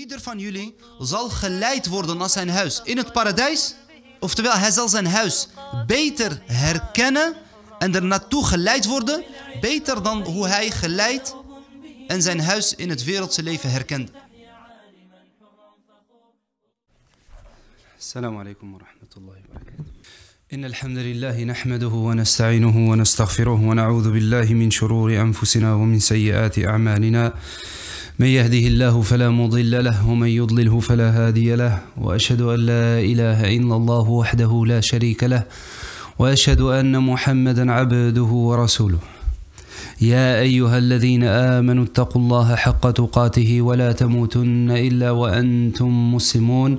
Ieder van jullie zal geleid worden naar zijn huis in het paradijs. Oftewel, hij zal zijn huis beter herkennen en er naartoe geleid worden. Beter dan hoe hij geleid en zijn huis in het wereldse leven herkende. Assalamu alaikum wa rahmatullahi wa barakatuh. إن الحمد لله نحمده ونستعينه ونستغفره ونعوذ بالله من شرور أنفسنا ومن سيئات أعمالنا من يهده الله فلا مضل له ومن يضلله فلا هادي له وأشهد أن لا إله إلا الله وحده لا شريك له وأشهد أن محمدا عبده ورسوله يا أيها الذين آمنوا اتقوا الله حق تقاته ولا تموتن إلا وأنتم مسلمون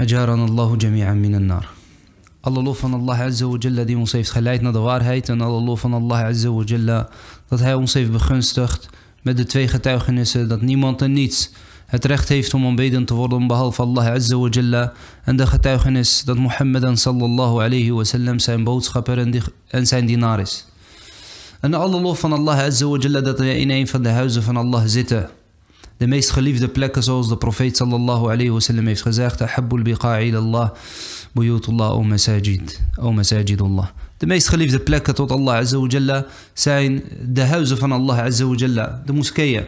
أجارنا الله جميعا من النار الله لوفن الله عز وجل دي مصيف خلايتنا دواarheid أن الله loof van Allah عز وجل dat hij ons heeft begunstigd met de twee getuigenissen dat niemand en niets het recht heeft om aanbeden te worden behalve Allah Azza wa Jalla en de getuigenis dat Mohammed sallallahu alayhi wa sallam zijn boodschapper en, en zijn dienaar is. En alle lof van Allah Azza wa Jalla dat we in een van de huizen van Allah zitten. de meest geliefde plekken zoals de profeet sallallahu alayhi wasallam heeft gezegd. Ahabbul biqa ilallah, buyutullah o masajid, o masajidullah. De meest geliefde plekken tot Allah jalla zijn de huizen van Allah jalla de moskeeën.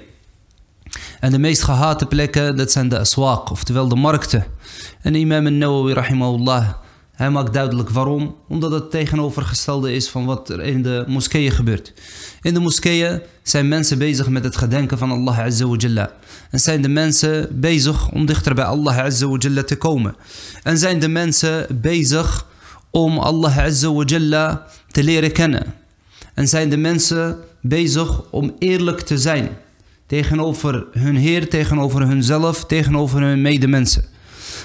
En de meest gehate plekken, dat zijn de aswaq, oftewel de markten. En imam al-Nawawi rahimahullah Hij maakt duidelijk waarom. Omdat het tegenovergestelde is van wat er in de moskeeën gebeurt. In de moskeeën zijn mensen bezig met het gedenken van Allah Azza wa Jalla. En zijn de mensen bezig om dichter bij Allah Azza wa Jalla te komen. En zijn de mensen bezig om Allah Azza wa Jalla te leren kennen. En zijn de mensen bezig om eerlijk te zijn. Tegenover hun Heer, tegenover hunzelf, tegenover hun medemensen.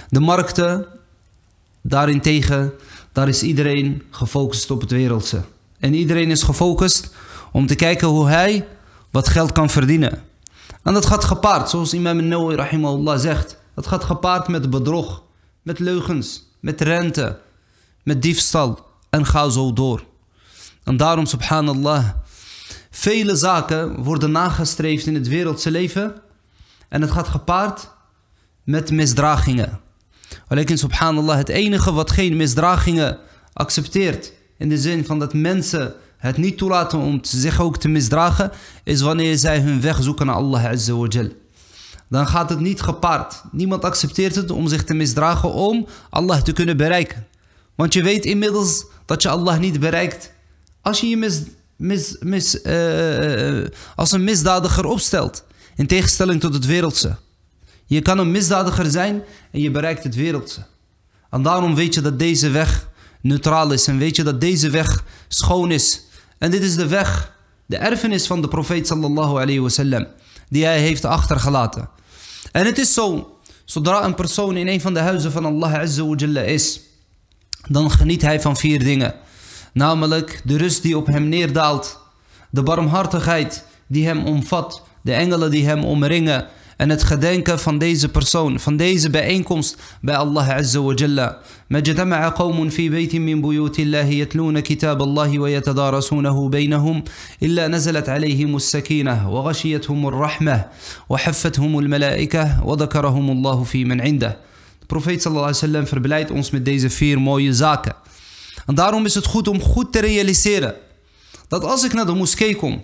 De markten Daarentegen, daar is iedereen gefocust op het wereldse. En iedereen is gefocust om te kijken hoe hij wat geld kan verdienen. En dat gaat gepaard, zoals Imam Nawawi zegt. Dat gaat gepaard met bedrog, met leugens, met rente, met diefstal en ga zo door. En daarom, subhanallah, vele zaken worden nagestreefd in het wereldse leven. En het gaat gepaard met misdragingen. Alleen subhanallah, het enige wat geen misdragingen accepteert, in de zin van dat mensen het niet toelaten om zich ook te misdragen, is wanneer zij hun weg zoeken naar Allah Azza Dan gaat het niet gepaard. Niemand accepteert het om zich te misdragen om Allah te kunnen bereiken. Want je weet inmiddels dat je Allah niet bereikt. Als je je mis, mis, mis, eh, eh, eh, als een misdadiger opstelt. In tegenstelling tot het wereldse. Je kan een misdadiger zijn en je bereikt het wereldse. En daarom weet je dat deze weg neutraal is en weet je dat deze weg schoon is. En dit is de weg, de erfenis van de profeet sallallahu alayhi wasallam, die hij heeft achtergelaten. En het is zo, zodra een persoon in een van de huizen van Allah azza is, dan geniet hij van vier dingen. Namelijk de rust die op hem neerdaalt, de barmhartigheid die hem omvat, de engelen die hem omringen, en het gedenken van deze persoon, van deze bijeenkomst bij Allah Azza wa Jalla. Majdama'a qawmun مجتمع قوم في بيت من بيوت الله يتلون كتاب الله ويتدارسونه بينهم إلا نزلت عليهم السكينة وغشيتهم الرحمة وحفتهم الملائكة وذكرهم الله fi man indah. De profeet sallallahu alayhi wa sallam verblijdt ons met deze vier mooie zaken. En daarom is het goed om goed te realiseren dat als ik naar de moskee kom,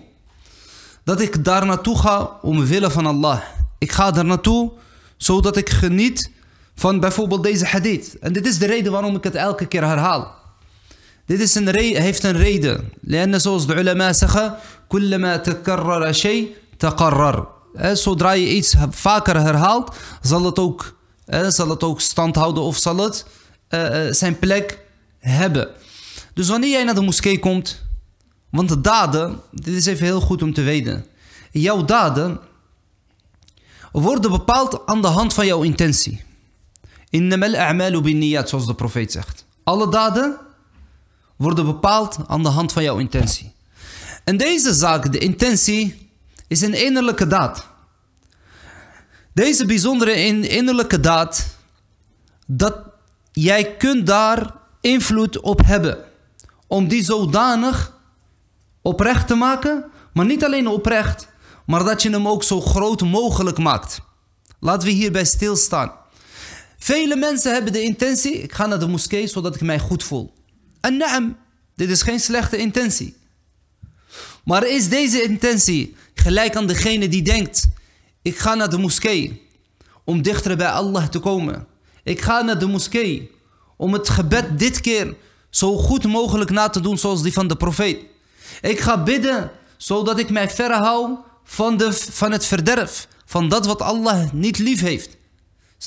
dat ik daar naartoe ga omwille van Allah. Ik ga er naartoe zodat ik geniet van bijvoorbeeld deze hadith. En dit is de reden waarom ik het elke keer herhaal. Dit is een heeft een reden. En zoals de ulama zeggen, kullama takarrara shay taqarrar. Eh, zodra je iets vaker herhaalt, zal het ook, eh, zal het ook stand houden of zal het eh, zijn plek hebben. Dus wanneer jij naar de moskee komt, want de daden, dit is even heel goed om te weten. Jouw daden worden bepaald aan de hand van jouw intentie. Innamal a'malu bin niyat, zoals de profeet zegt. Alle daden worden bepaald aan de hand van jouw intentie. En deze zaak, de intentie, is een innerlijke daad. Deze bijzondere innerlijke daad, dat jij kunt daar invloed op hebben. Om die zodanig oprecht te maken, maar niet alleen oprecht, maar dat je hem ook zo groot mogelijk maakt. Laten we hierbij stilstaan. Vele mensen hebben de intentie, ik ga naar de moskee zodat ik mij goed voel. En naam, dit is geen slechte intentie. Maar is deze intentie gelijk aan degene die denkt, ik ga naar de moskee om dichter bij Allah te komen. Ik ga naar de moskee om het gebed dit keer zo goed mogelijk na te doen zoals die van de profeet. Ik ga bidden zodat ik mij verre hou van, de, van het verderf. Van dat wat Allah niet lief heeft. Het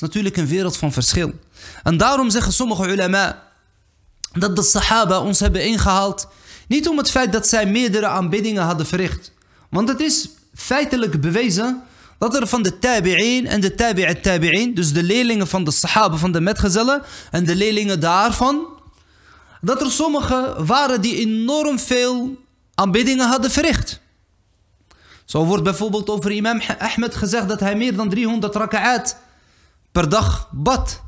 is natuurlijk een wereld van verschil. En daarom zeggen sommige ulama dat de sahaba ons hebben ingehaald. Niet om het feit dat zij meerdere aanbiddingen hadden verricht. Want het is feitelijk bewezen dat er van de tabi'in en de tabi'at tabi'in, dus de leerlingen van de sahaba, van de metgezellen en de leerlingen daarvan, dat er sommigen waren die enorm veel aanbiddingen hadden verricht. Zo wordt bijvoorbeeld over imam Ahmed gezegd dat hij meer dan 300 raka'at per dag bad.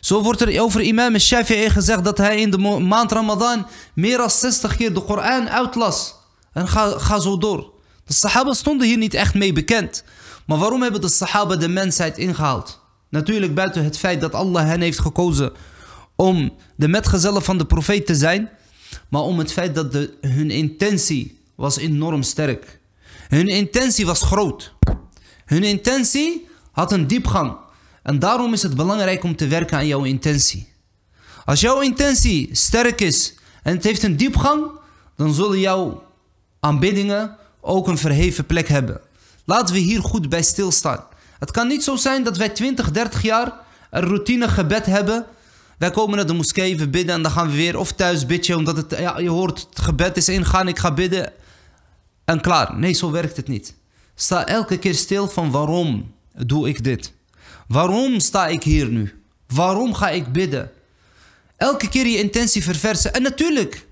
Zo wordt er over imam Shafi'i gezegd dat hij in de maand Ramadan meer dan 60 keer de Koran uitlas. En ga, zo door. De sahaba stonden hier niet echt mee bekend. Maar waarom hebben de sahaba de mensheid ingehaald? Natuurlijk buiten het feit dat Allah hen heeft gekozen om de metgezellen van de profeet te zijn. Maar om het feit dat de, hun intentie was enorm sterk. Hun intentie was groot. Hun intentie had een diepgang. En daarom is het belangrijk om te werken aan jouw intentie. Als jouw intentie sterk is en het heeft een diepgang, dan zullen jouw aanbiddingen ook een verheven plek hebben. Laten we hier goed bij stilstaan. Het kan niet zo zijn dat wij 20, 30 jaar een routine gebed hebben. Wij komen naar de moskee, we bidden en dan gaan we weer of thuis bidden. Omdat het, ja, je hoort het gebed is ingaan, ik ga bidden en klaar. Nee, zo werkt het niet. Sta elke keer stil van waarom doe ik dit? Waarom sta ik hier nu? Waarom ga ik bidden? Elke keer je intentie verversen. En natuurlijk,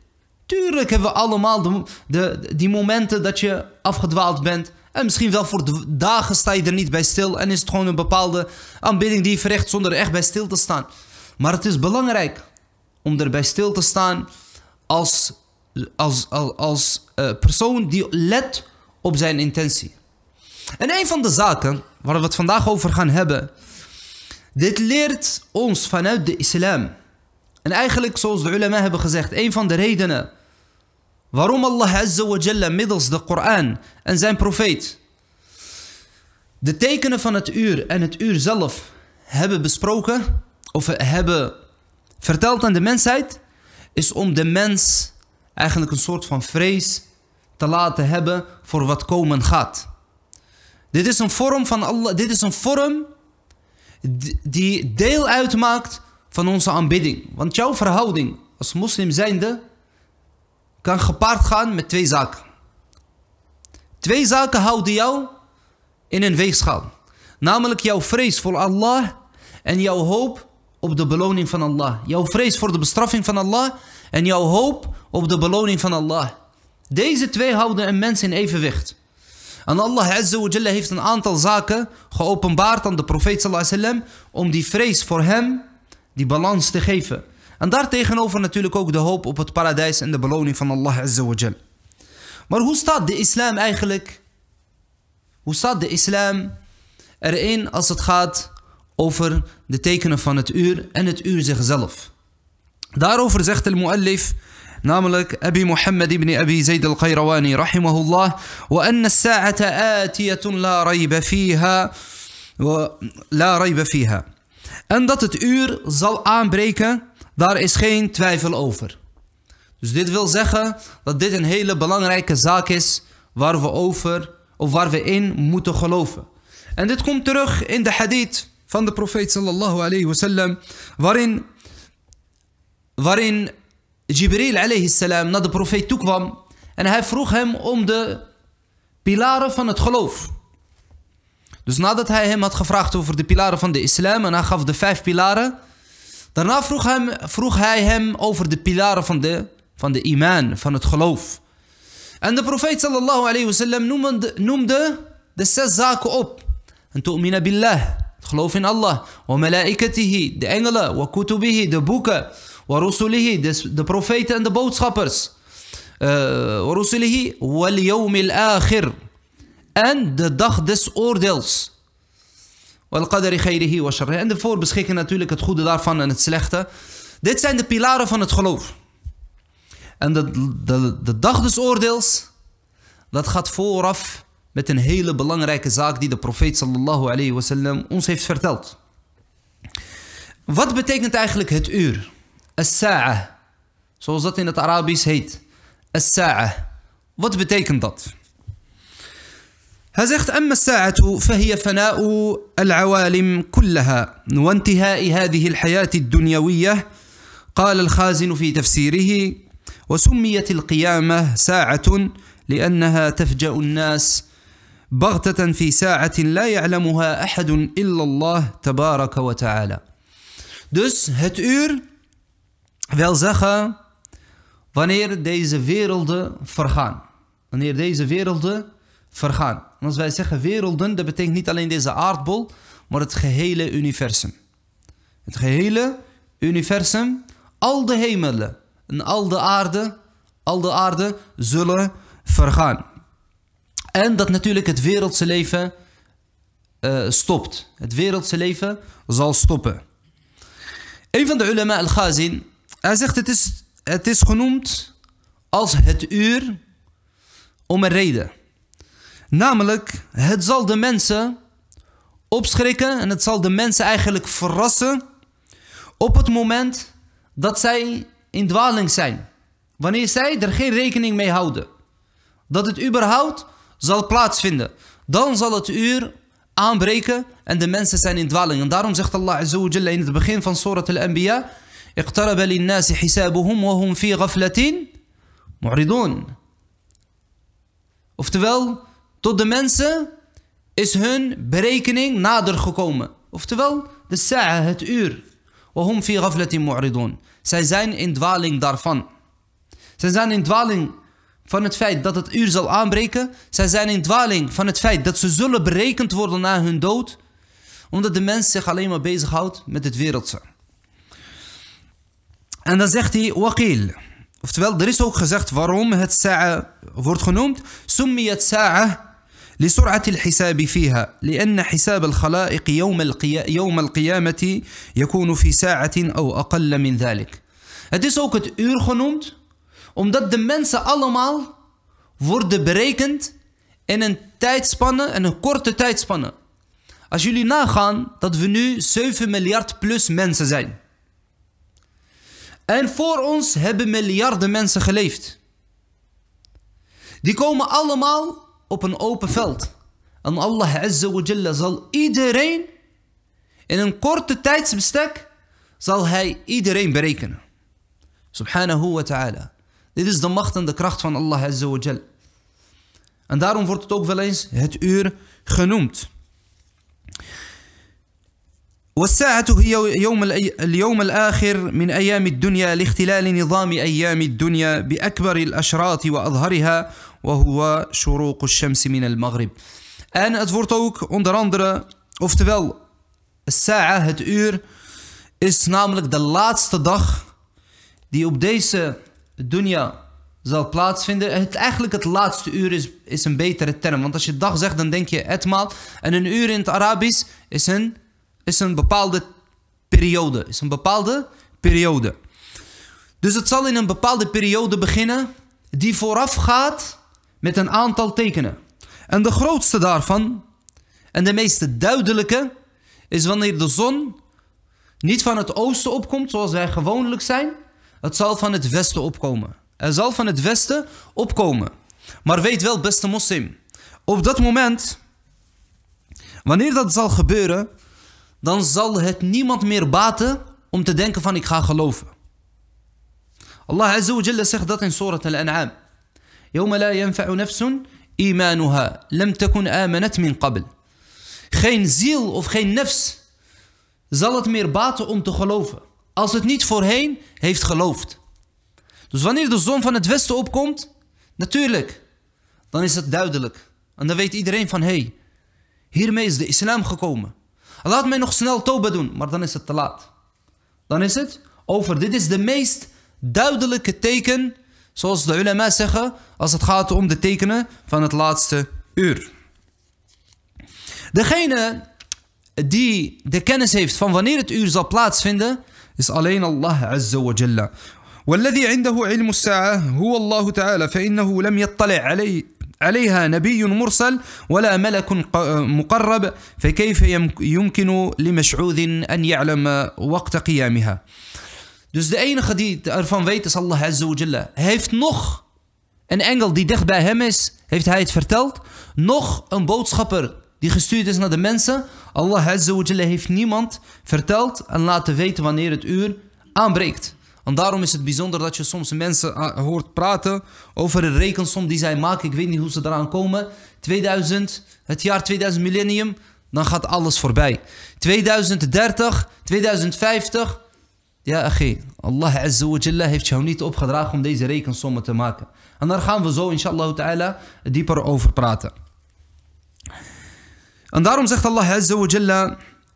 tuurlijk hebben we allemaal de, die momenten dat je afgedwaald bent. En misschien wel voor dagen sta je er niet bij stil. En is het gewoon een bepaalde aanbidding die je verricht zonder er echt bij stil te staan. Maar het is belangrijk om erbij stil te staan als als, als, als eh, persoon die let op zijn intentie. En een van de zaken waar we het vandaag over gaan hebben, dit leert ons vanuit de islam. En eigenlijk, zoals de ulama hebben gezegd, een van de redenen waarom Allah Azza wa Jalla middels de Koran en zijn profeet de tekenen van het uur en het uur zelf hebben besproken of hebben verteld aan de mensheid, is om de mens eigenlijk een soort van vrees te laten hebben voor wat komen gaat. Dit is een vorm van Allah, dit is een vorm die deel uitmaakt van onze aanbidding. Want jouw verhouding als moslim zijnde kan gepaard gaan met twee zaken. Twee zaken houden jou in een weegschaal. Namelijk jouw vrees voor Allah en jouw hoop op de beloning van Allah. Jouw vrees voor de bestraffing van Allah en jouw hoop op de beloning van Allah. Deze twee houden een mens in evenwicht. En Allah Azza wa Jalla heeft een aantal zaken geopenbaard aan de profeet sallallahu om die vrees voor hem, die balans te geven. En daartegenover natuurlijk ook de hoop op het paradijs en de beloning van Allah Azza wa Jalla. Maar hoe staat de islam eigenlijk? Hoe staat de islam erin als het gaat over de tekenen van het uur en het uur zichzelf? Daarover zegt al-Mu'allif namelijk Abi Muhammad ibn Abi Zayd al-Qayrawani rahimahullah. وأن En dat het uur zal aanbreken, daar is geen twijfel over. Dus dit wil zeggen dat dit een hele belangrijke zaak is waar we over of waar we in moeten geloven. En dit komt terug in de hadith van de profeet sallallahu alayhi wasallam waarin waarin Jibril alayhi salam naar de profeet toe kwam. En hij vroeg hem om de pilaren van het geloof. Dus nadat hij hem had gevraagd over de pilaren van de islam en hij gaf de vijf pilaren. Daarna vroeg, hem, vroeg hij hem over de pilaren van de, van de iman, van het geloof. En de profeet sallallahu alayhi wasallam noemde, noemde de zes zaken op. En tu'mina billah, het geloof in Allah. Wa malaikatihi, de engelen. Wa kutubihi, de boeken. Wa rusulihi, de profeten en de boodschappers. Eh, wa rusulihi wal al akhir. En de dag des oordeels. Wal qadari khayrihi wa sharrihi. En de beschikken natuurlijk het goede daarvan en het slechte. Dit zijn de pilaren van het geloof. En de, de, de dag des oordeels, dat gaat vooraf met een hele belangrijke zaak die de profeet sallallahu alayhi wasallam ons heeft verteld. Wat betekent eigenlijk het uur? الساعة Zo is dat in het الساعة. وات بتيكن دات هذا اخت أما الساعة فهي فناء العوالم كلها وانتهاء هذه الحياة الدنيوية قال الخازن في تفسيره وسميت القيامة ساعة لأنها تفجأ الناس بغتة في ساعة لا يعلمها أحد إلا الله تبارك وتعالى. Dus het wil zeggen, wanneer deze werelden vergaan. Wanneer deze werelden vergaan. En als wij zeggen werelden, dat betekent niet alleen deze aardbol, maar het gehele universum. Het gehele universum, al de hemelen en al de aarde, al de aarde zullen vergaan. En dat natuurlijk het wereldse leven eh, stopt. Het wereldse leven zal stoppen. Een van de ulema, al-Ghazin, hij zegt het is, het is genoemd als het uur om een reden. Namelijk, het zal de mensen opschrikken en het zal de mensen eigenlijk verrassen op het moment dat zij in dwaling zijn. Wanneer zij er geen rekening mee houden. Dat het überhaupt zal plaatsvinden. Dan zal het uur aanbreken en de mensen zijn in dwaling. En daarom zegt Allah in het begin van Surat al-Anbiya... اقترب للناس حسابهم وهم في غفلة معرضون. Oftewel, tot de mensen is hun berekening nader gekomen. Oftewel, de sa'a, het uur. Waarom fi ghaflatin mu'ridun. Zij zijn in dwaling daarvan. Zij zijn in dwaling van het feit dat het uur zal aanbreken. Zij zijn in dwaling van het feit dat ze zullen berekend worden na hun dood. Omdat de mens zich alleen maar bezighoudt met het wereldse. En dan zegt hij, waqil. Oftewel, er is ook gezegd waarom het sa'a wordt genoemd. Summiyat sa'a لسرعة الحساب فيها لأن حساب al يوم, yawm al-qiyamati yakunu fi ساعة aw أقل min ذلك Het is ook het uur genoemd omdat de mensen allemaal worden berekend in een tijdspanne, en een korte tijdspanne. Als jullie nagaan dat we nu 7 miljard plus mensen zijn. En voor ons hebben miljarden mensen geleefd. Die komen allemaal op een open veld. En Allah Azza wa Jalla zal iedereen in een korte tijdsbestek zal hij iedereen berekenen. Subhanahu wa ta'ala. Dit is de macht en de kracht van Allah Azza wa En daarom wordt het ook wel eens het uur genoemd. والساعة هي يوم اليوم الآخر من أيام الدنيا لاختلال نظام أيام الدنيا بأكبر الأشراط وأظهرها وهو شروق الشمس من المغرب أنا أتفورتوك أندر أندر أفتبال الساعة هت أور إس ناملك دا لاتست دخ دي أب ديس الدنيا zal plaatsvinden. Het, eigenlijk het laatste uur is, is een betere term. Want als je dag zegt, dan denk je etmaal. En een uur in het Arabisch is een is een bepaalde periode. Is een bepaalde periode. Dus het zal in een bepaalde periode beginnen die voorafgaat met een aantal tekenen. En de grootste daarvan en de meest duidelijke is wanneer de zon niet van het oosten opkomt zoals wij gewoonlijk zijn. Het zal van het westen opkomen. Het zal van het westen opkomen. Maar weet wel, beste moslim, op dat moment, wanneer dat zal gebeuren, dan zal het niemand meer baten om te denken van ik ga geloven. Allah Azza wa Jalla zegt dat in Surat Al-An'am. يوم لا ينفع نفس إيمانها لم تكن آمنت من قبل. Geen ziel of geen nefs zal het meer baten om te geloven. Als het niet voorheen heeft geloofd. Dus wanneer de zon van het westen opkomt, natuurlijk, dan is het duidelijk. En dan weet iedereen van hé, hey, hiermee is de islam gekomen. Laat mij nog snel toba doen. Maar dan is het te laat. Dan is het over. Dit is de meest duidelijke teken. Zoals de ulema zeggen. Als het gaat om de tekenen van het laatste uur. Degene die de kennis heeft van wanneer het uur zal plaatsvinden. Is alleen Allah Azza wa Jalla. والذي عنده علم الساعة هو الله تعالى فإنه لم يطلع عليه عليها نبي مرسل ولا ملك مقرب فكيف يمكن لمشعوذ أن يعلم وقت قيامها Dus de enige die ervan weet is Allah Azza wa Jalla. Hij heeft nog een engel die dicht bij hem is, heeft hij het verteld. Nog een boodschapper die gestuurd is naar de mensen. Allah Azza wa Jalla heeft niemand verteld en laten weten wanneer het uur aanbreekt. En daarom is het bijzonder dat je soms mensen ah, hoort praten over een rekensom die zij maken. Ik weet niet hoe ze eraan komen. 2000, het jaar 2000 millennium, dan gaat alles voorbij. 2030, 2050. Ja, achie, Allah Azza wa heeft jou niet opgedragen om deze rekensommen te maken. En daar gaan we zo, inshallah ta'ala, dieper over praten. En daarom zegt Allah Azza wa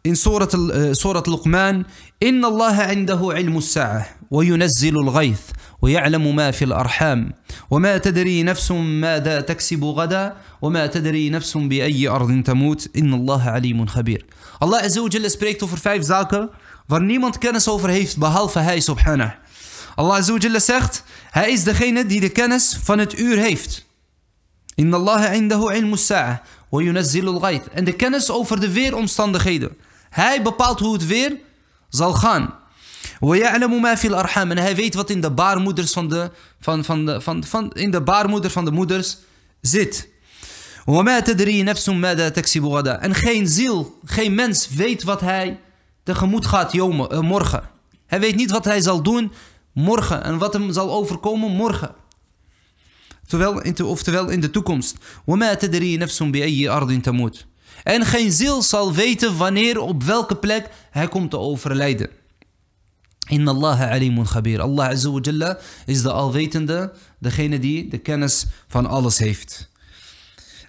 إن سورة آه، سورة لقمان إن الله عنده علم الساعة وينزل الغيث ويعلم ما في الأرحام وما تدري نفس ماذا تكسب غدا وما تدري نفس بأي أرض تموت إن الله عليم خبير الله عز وجل سبريكت فور فايف زاكا فار نيمند كان سوفر هيف بهالف هاي سبحانه الله عز وجل سخت هاي از دخينة دي كانس فانت اور هيفت إن الله عنده علم الساعة وينزل الغيث عند كانس اوفر ذا فير Hij bepaalt hoe het weer zal gaan. En hij weet wat in de baarmoeders van de, van, van de, van, van, in de, baarmoeder van de moeders zit. En geen ziel, geen mens weet wat hij tegemoet gaat eh, morgen. Hij weet niet wat hij zal doen morgen en wat hem zal overkomen morgen. Terwijl, oftewel in de toekomst. weet wat hij tegemoet gaat morgen en geen ziel zal weten wanneer op welke plek hij komt te overlijden. Inna Allah alimun khabir. Allah azawajalla is de alwetende, degene die de kennis van alles heeft.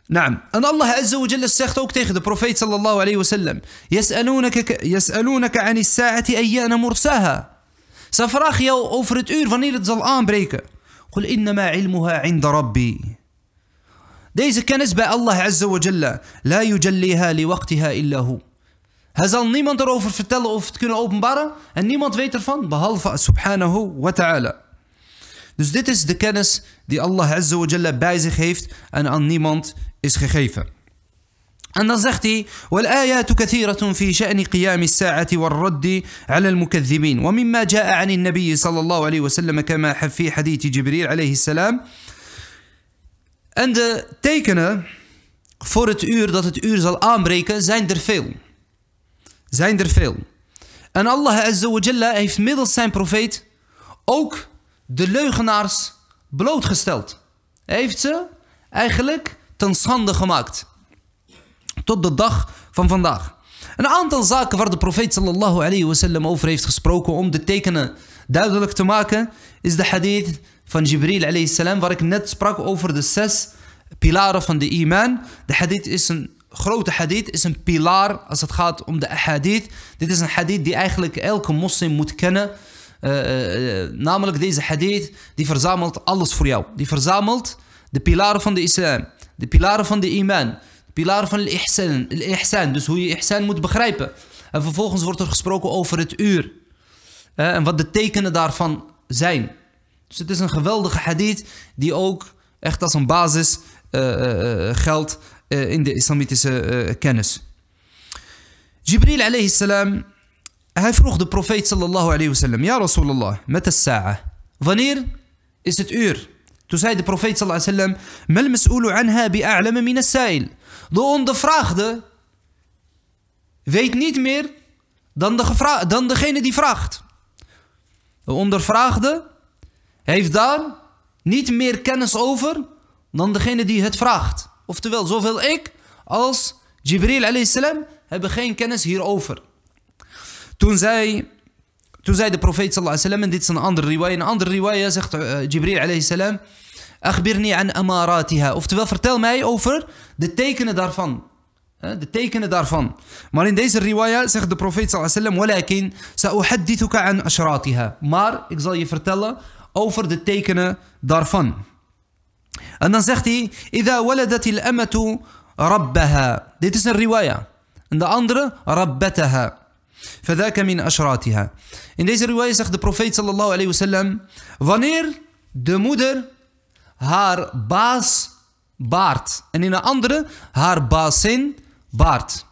Naam. En Allah azawajalla zegt ook tegen de profeet sallallahu alayhi wasallam. Yas'alunaka ani saati ayyana mursaha. Ze vragen jou over het uur wanneer het zal aanbreken. Qul innama ilmuha inda rabbi. Deze kennis bij Allah Azza wa Jalla. La yujalliha li waqtiha illa hu. Hij zal niemand erover vertellen of het kunnen openbaren. En niemand weet ervan behalve subhanahu wa ta'ala. Dus dit is de kennis die Allah Azza wa Jalla bij zich heeft en aan niemand is gegeven. En dan zegt hij: والآيات كثيرة في شأن قيام الساعة والرد على المكذبين ومما جاء عن النبي صلى الله عليه وسلم كما في حديث جبريل عليه السلام En de tekenen voor het uur dat het uur zal aanbreken zijn er veel. Zijn er veel. En Allah Azza heeft middels zijn profeet ook de leugenaars blootgesteld. Hij heeft ze eigenlijk ten schande gemaakt. Tot de dag van vandaag. Een aantal zaken waar de profeet sallallahu alayhi wasallam over heeft gesproken om de tekenen duidelijk te maken is de hadith van Jibril alayhi salam, waar ik net sprak over de zes pilaren van de iman. De hadith is een grote hadith, is een pilaar als het gaat om de hadith. Dit is een hadith die eigenlijk elke moslim moet kennen. Eh, eh, eh, namelijk deze hadith, die verzamelt alles voor jou. Die verzamelt de pilaren van de islam, de pilaren van de iman, de pilaren van de ihsan, dus hoe je ihsan moet begrijpen. En vervolgens wordt er gesproken over het uur en wat de tekenen daarvan zijn. Dus het is een geweldige hadith die ook echt als een basis uh, geldt in de islamitische uh, kennis. Jibril alayhi salam, hij vroeg de profeet sallallahu alayhi wasallam, Ja Rasulallah, met de sa'a, wanneer is het uur? Toen zei de profeet sallallahu alayhi wasallam, Mal anha min as-sa'il. De ondervraagde weet niet meer dan, de dan degene die vraagt. De ondervraagde heeft daar niet meer kennis over dan degene die het vraagt. Oftewel, zowel ik als Jibril salam hebben geen kennis hierover. Toen zei, toen zei de profeet sallallahu alaihi en dit is een andere riwaya, een andere riwaya zegt uh, Jibril alayhi salam, Akhbirni an amaratiha. Oftewel, vertel mij over de tekenen daarvan. Eh, de tekenen daarvan. Maar in deze riwaya zegt de profeet sallallahu alayhi wasallam, walakin sa'uhaddithuka an ashratiha. Maar ik zal je vertellen over de tekenen daarvan. En dan zegt hij, Dit is een riwaya. En de andere, rabbataha. In deze riwaya zegt de profeet sallallahu alayhi wasallam, wanneer de moeder haar baas baart. En in een andere, haar baasin baart.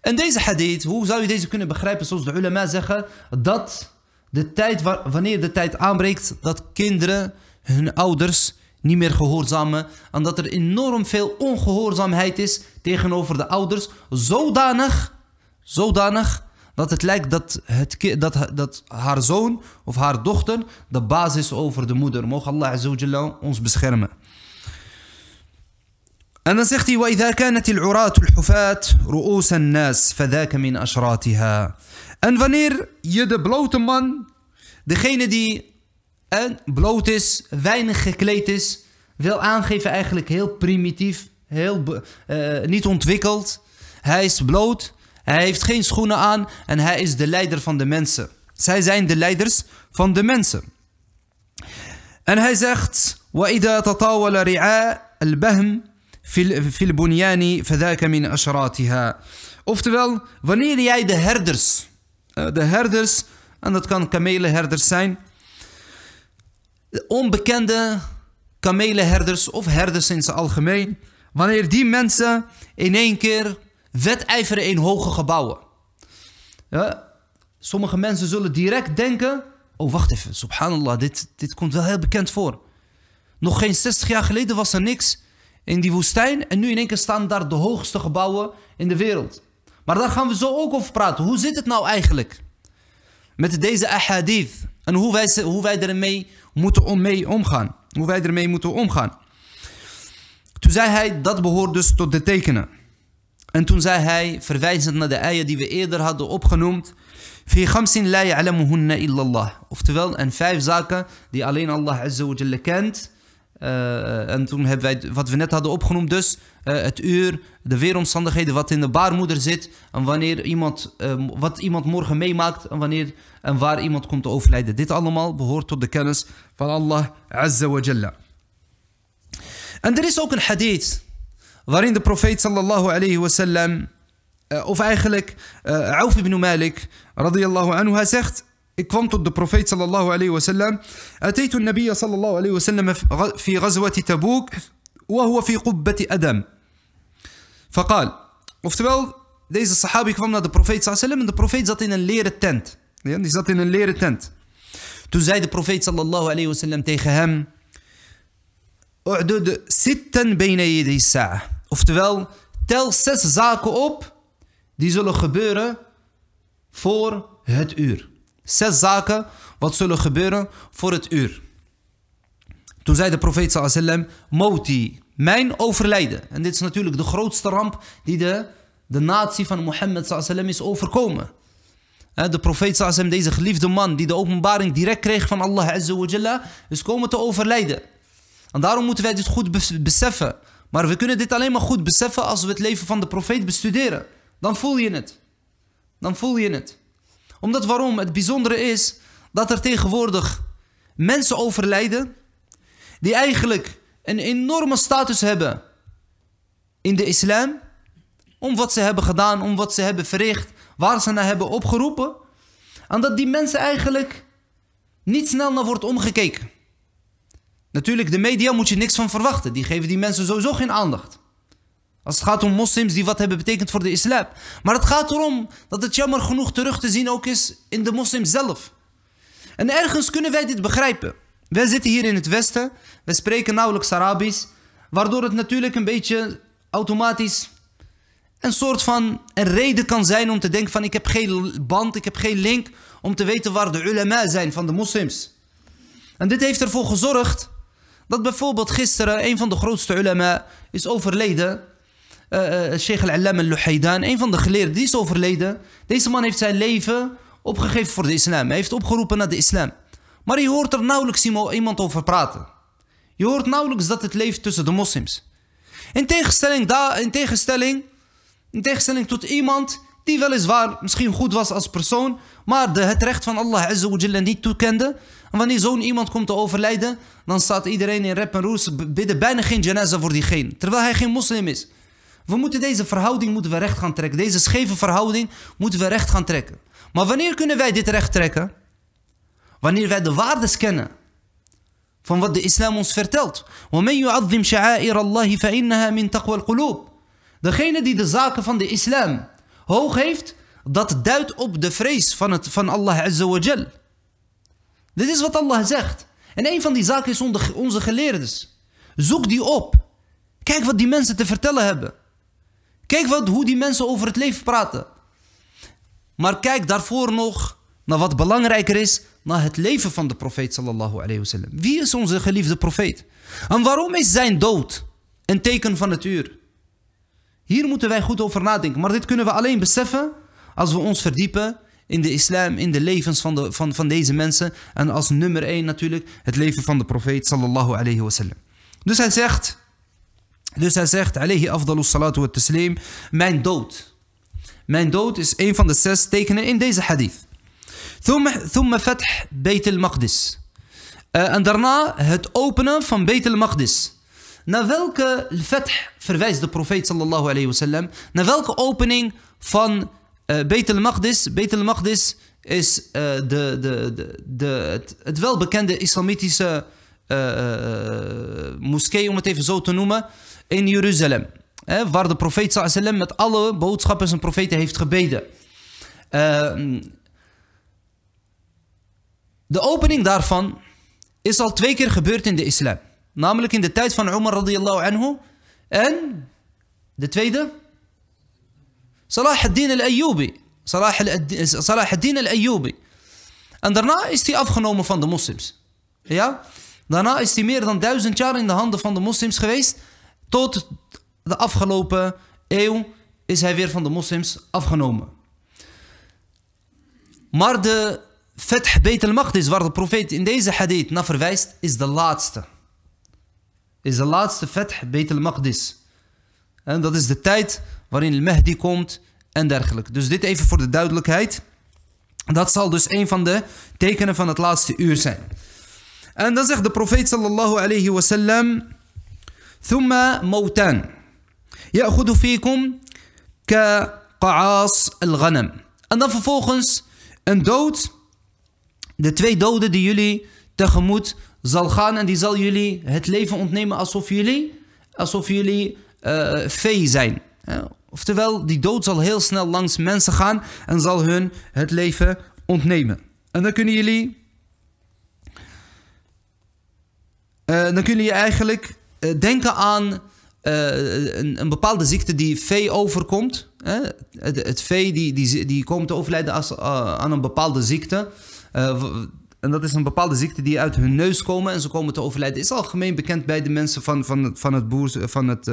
En deze hadith, hoe zou je deze kunnen begrijpen zoals de ulama zeggen, dat de tijd wanneer de tijd aanbreekt dat kinderen hun ouders niet meer gehoorzamen. En dat er enorm veel ongehoorzaamheid is tegenover de ouders. Zodanig, zodanig dat het lijkt dat, het, dat, dat haar zoon of haar dochter de basis is over de moeder. Mogen Allah azawajal ons beschermen. En dan zegt hij: وَإِذَا al-hufat ru'us an-nas, min ashratiha. En wanneer je de blote man, degene die bloot is, weinig gekleed is, wil aangeven eigenlijk heel primitief, heel eh, niet ontwikkeld. Hij is bloot, hij heeft geen schoenen aan en hij is de leider van de mensen. Zij zijn de leiders van de mensen. En hij zegt: وَإِذَا تَطَاوَلَ Oftewel, wanneer jij de herders eh, de herders. En dat kan kamelenherders zijn. Onbekende kamelenherders of herders in zijn algemeen. Wanneer die mensen in één keer wedijveren in hoge gebouwen. sommige mensen zullen direct denken... Oh, wacht even, subhanallah, dit, dit komt wel heel bekend voor. Nog geen 60 jaar geleden was er niks in die woestijn... en nu in één keer staan daar de hoogste gebouwen in de wereld. Maar daar gaan we zo ook over praten. Hoe zit het nou eigenlijk? Met deze ahadith. En hoe wij, hoe wij ermee moeten om, mee omgaan. Hoe wij ermee moeten omgaan. Toen zei hij, dat behoort dus tot de tekenen. En toen zei hij, verwijzend naar de eieren die we eerder hadden opgenoemd. Oftewel, en vijf zaken die alleen Allah azza wa kent. Eh, en toen hebben wij wat we net hadden opgenoemd, dus eh, het uur, de weeromstandigheden, wat in de baarmoeder zit en wanneer iemand, ehm, wat iemand morgen meemaakt en, wanneer, en waar iemand komt te overlijden. Dit allemaal behoort tot de kennis van Allah Azza wa Jalla. En er is ook een hadith waarin de profeet sallallahu alayhi wasallam, eh, of eigenlijk Auf ibn Malik radiyallahu anhu, hij zegt قمت البروفيت صلى الله عليه وسلم أتيت النبي صلى الله عليه وسلم في غزوة تبوك وهو في قبة أدم فقال Oftewel, deze sahabi kwam naar de profeet sallam en de profeet zat in een leren tent. Ja, die zat in een leren tent. Toen zei de profeet sallallahu alayhi wasallam tegen hem... U'dud sitten benen sa'a. Oftewel, tel zes zaken op die zullen gebeuren voor het uur. Zes zaken wat zullen gebeuren voor het uur. Toen zei de profeet wasallam, Moti, mijn overlijden. En dit is natuurlijk de grootste ramp die de, de natie van Mohammed wasallam is overkomen. De profeet wasallam, deze geliefde man die de openbaring direct kreeg van Allah azawajalla, is komen te overlijden. En daarom moeten wij dit goed beseffen. Maar we kunnen dit alleen maar goed beseffen als we het leven van de profeet bestuderen. Dan voel je het. Dan voel je het omdat waarom? Het bijzondere is dat er tegenwoordig mensen overlijden die eigenlijk een enorme status hebben in de islam. Om wat ze hebben gedaan, om wat ze hebben verricht, waar ze naar hebben opgeroepen. En dat die mensen eigenlijk niet snel naar wordt omgekeken. Natuurlijk, de media moet je niks van verwachten. Die geven die mensen sowieso geen aandacht. Als het gaat om moslims die wat hebben betekend voor de islam. Maar het gaat erom dat het jammer genoeg terug te zien ook is in de moslim zelf. En ergens kunnen wij dit begrijpen. Wij zitten hier in het Westen, we spreken nauwelijks Arabisch, waardoor het natuurlijk een beetje automatisch een soort van een reden kan zijn om te denken van ik heb geen band, ik heb geen link om te weten waar de ulama zijn van de moslims. En dit heeft ervoor gezorgd dat bijvoorbeeld gisteren een van de grootste ulama is overleden uh, Sheikh al-Alam al-Luhaydan, een van de geleerden, die is overleden. Deze man heeft zijn leven opgegeven voor de islam. Hij heeft opgeroepen naar de islam. Maar je hoort er nauwelijks iemand over praten. Je hoort nauwelijks dat het leeft tussen de moslims. In tegenstelling, daar, in tegenstelling, in tegenstelling tot iemand die weliswaar misschien goed was als persoon, maar de, het recht van Allah Azza niet toekende. En wanneer zo'n iemand komt te overlijden, dan staat iedereen in rep en roes, bidden bijna geen janaza voor diegene, terwijl hij geen moslim is. We moeten deze verhouding moeten we recht gaan trekken. Deze scheve verhouding moeten we recht gaan trekken. Maar wanneer kunnen wij dit recht trekken? Wanneer wij de waardes kennen van wat de islam ons vertelt. Degene die de zaken van de islam hoog heeft, dat duidt op de vrees van, het, van Allah Azza wa Dit is wat Allah zegt. En een van die zaken is onze geleerdes. Zoek die op. Kijk wat die mensen te vertellen hebben. Kijk wat, hoe die mensen over het leven praten. Maar kijk daarvoor nog naar wat belangrijker is, naar het leven van de profeet sallallahu alayhi wasallam. Wie is onze geliefde profeet? En waarom is zijn dood een teken van het uur? Hier moeten wij goed over nadenken, maar dit kunnen we alleen beseffen als we ons verdiepen in de islam, in de levens van, de, van, van deze mensen. En als nummer één natuurlijk het leven van de profeet sallallahu alayhi wasallam. Dus hij zegt... Dus hij zegt, alayhi afdalu salatu wa taslim, mijn dood. Mijn dood is een van de zes tekenen in deze hadith. fath فتح al-Maqdis. Eh, en daarna het openen van Beit al-Maqdis. Naar welke fath verwijst de profeet sallallahu alayhi sallam Naar welke opening van Betel eh, Beit al-Maqdis? al-Maqdis is eh, de, de, de, het, het welbekende islamitische uh, moskee, om het even zo te noemen in Jeruzalem. waar de profeet sallam met alle boodschappen en profeten heeft gebeden. Ehm, de opening daarvan is al twee keer gebeurd in de islam. Namelijk in de tijd van Umar radiyallahu anhu. En de tweede? Salah al-Ayyubi. Salah ad-Din al-Ayyubi. En daarna is hij afgenomen van de moslims. Ja? Daarna is hij meer dan duizend jaar in de handen van de moslims geweest. Tot de afgelopen eeuw is hij weer van de moslims afgenomen. Maar de Feth Beit al-Maqdis, waar de profeet in deze hadith naar verwijst, is de laatste. Is de laatste Feth Beit maqdis En dat is de tijd waarin het mahdi komt en dergelijke. Dus dit even voor de duidelijkheid. Dat zal dus een van de tekenen van het laatste uur zijn. En dan zegt de profeet sallallahu alayhi wasallam... ثم موتان يأخذ فيكم كقعاص الغنم. En dan vervolgens een dood, de twee doden die jullie tegemoet zal gaan en die zal jullie het leven ontnemen alsof jullie, alsof jullie uh, vee zijn. Oftewel, die dood zal heel snel langs mensen gaan en zal hun het leven ontnemen. En dan kunnen jullie, uh, dan kunnen je eigenlijk eh, denken aan eh, een, een, bepaalde ziekte die vee overkomt. Hè? Het, het, vee die, die, die komt te overlijden als, eh, aan een bepaalde ziekte. En dat is een bepaalde ziekte die uit hun neus komen en ze komen te overlijden. Is algemeen bekend bij de mensen van, van, van, het, boer, van, het,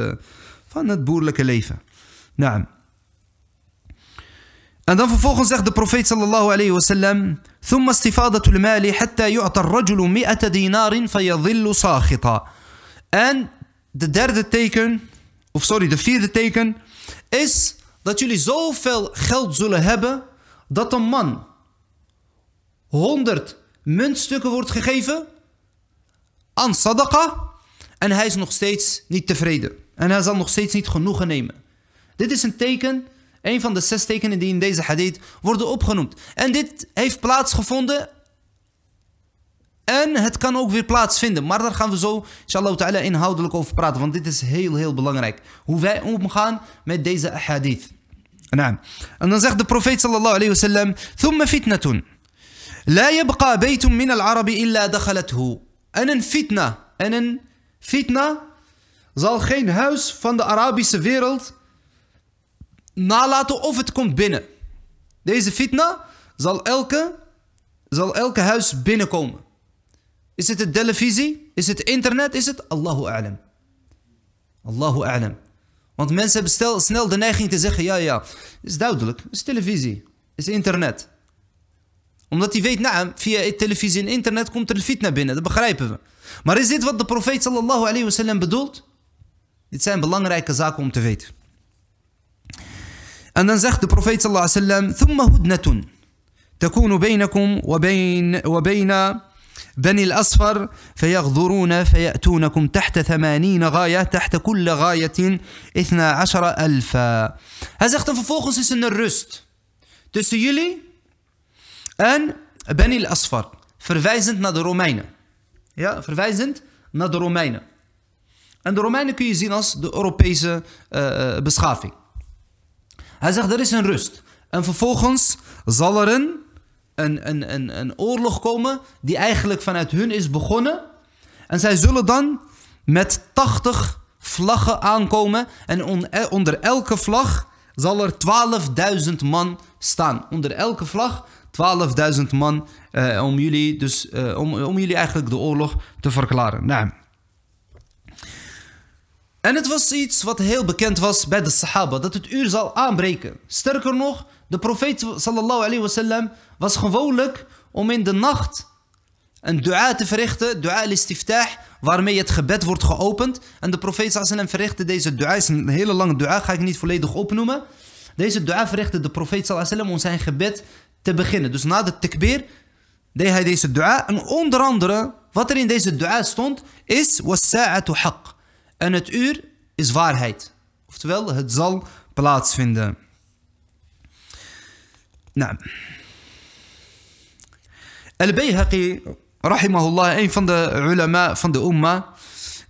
van het boerlijke leven. Nou. En dan vervolgens zegt de profeet sallallahu alayhi wasallam: ثم المال حتى يعطى الرجل مئة دينار فيظل ساخطا. En de derde teken, of sorry, de vierde teken, is dat jullie zoveel geld zullen hebben dat een man 100 muntstukken wordt gegeven aan sadaqa en hij is nog steeds niet tevreden. En hij zal nog steeds niet genoegen nemen. Dit is een teken, een van de zes tekenen die in deze hadith worden opgenoemd. En dit heeft plaatsgevonden en het kan ook weer plaatsvinden. Maar daar gaan we zo, inshallah ta'ala, inhoudelijk over praten. Want dit is heel, heel belangrijk. Hoe wij omgaan met deze hadith. En dan zegt de profeet sallallahu alayhi wa sallam... ثُمَّ فِتْنَةٌ لَا min al Arabi illa إِلَّا En een fitna. En een fitna zal geen huis van de Arabische wereld nalaten of het komt binnen. Deze fitna zal elke, zal elke huis binnenkomen. Is het de televisie? Is het internet? Is het Allahu a'lam? Allahu a'lam. Want mensen hebben snel de neiging te zeggen, ja, ja, is duidelijk, is televisie, is internet. Omdat hij weet, naam, via televisie en internet komt er fitna binnen, dat begrijpen we. Maar is dit wat de profeet sallallahu alayhi sallam bedoelt? Dit zijn belangrijke zaken om te weten. En dan zegt de profeet sallallahu alayhi sallam: ثم هدنة تكون بينكم وبين, وبين بني الأصفر فيغدرون فيأتونكم تحت ثمانين غاية تحت كل غاية اثنى عشر ألفا هذا vervolgens is een rust tussen jullie en Beni al-Asfar, verwijzend naar de Romeinen. Ja, verwijzend naar de Romeinen. En de Romeinen kun je zien als de Europese uh, beschaving. Hij zegt, er is een rust. En vervolgens zal er een een, een oorlog komen die eigenlijk vanuit hun is begonnen. En zij zullen dan met 80 vlaggen aankomen en eh, onder elke vlag zal er 12.000 man staan. Onder elke vlag 12.000 man eh, om, jullie dus, eh, om, om jullie eigenlijk de oorlog te verklaren. Nou. En het was iets wat heel bekend was bij de Sahaba, dat het uur zal aanbreken. Sterker nog, de profeet sallallahu alayhi was gewoonlijk om in de nacht een dua te verrichten, dua al-istiftah, waarmee het gebed wordt geopend. En de profeet sallallahu verrichtte deze dua, is een hele lange dua, ga ik niet volledig opnoemen. Deze dua verrichtte de profeet sallallahu om zijn gebed te beginnen. Dus na de tekbeer deed hij deze dua. En onder andere, wat er in deze dua stond, is wasa'atu haq. En het uur is waarheid. Oftewel, het zal plaatsvinden. نعم البيهقي رحمه الله اين فند علماء فند امه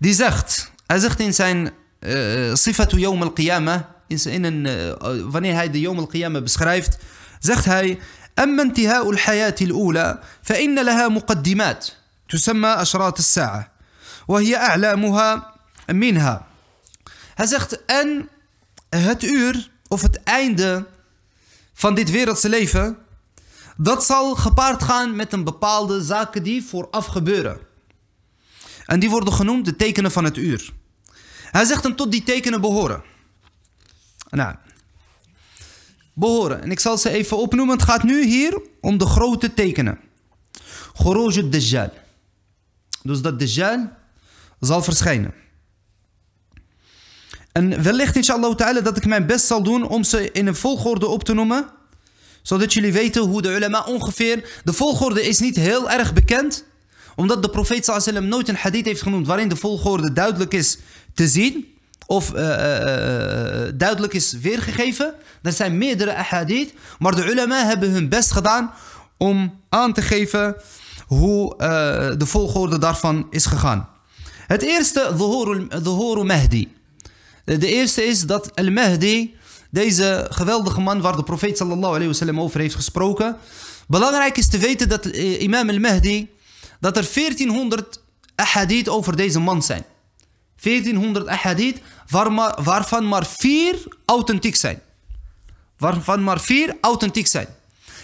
دي زخت ازخت انسان آه، صفه يوم القيامه انسان آه، فني هذه يوم القيامه بسخرايفت زخت هاي اما انتهاء الحياه الاولى فان لها مقدمات تسمى اشراط الساعه وهي اعلامها منها هزخت ان هات اور اوف ات ايند van dit wereldse leven, dat zal gepaard gaan met een bepaalde zaken die vooraf gebeuren. En die worden genoemd de tekenen van het uur. Hij zegt hem tot die tekenen behoren. Nou, behoren. En ik zal ze even opnoemen. Het gaat nu hier om de grote tekenen. Goroj Dajjal. Dus dat Dajjal zal verschijnen. En wellicht inshallah ta'ala dat ik mijn best zal doen om ze in een volgorde op te noemen. Zodat jullie weten hoe de ulama ongeveer... De volgorde is niet heel erg bekend. Omdat de profeet sallam nooit een hadith heeft genoemd waarin de volgorde duidelijk is te zien. Of eh, eh, eh, duidelijk is weergegeven. Er zijn meerdere ahadith. Maar de ulama hebben hun best gedaan om aan te geven hoe de volgorde daarvan is gegaan. Het eerste, Dhuhuru Mahdi. Eh, de eerste is dat Al-Mahdi, deze geweldige man waar de profeet sallallahu alayhi wasallam over heeft gesproken. Belangrijk is te weten dat eh, imam Al-Mahdi, dat er 1400 ahadith over deze man zijn. 1400 ahadith, waarvan maar vier authentiek zijn. Waarvan maar vier authentiek zijn.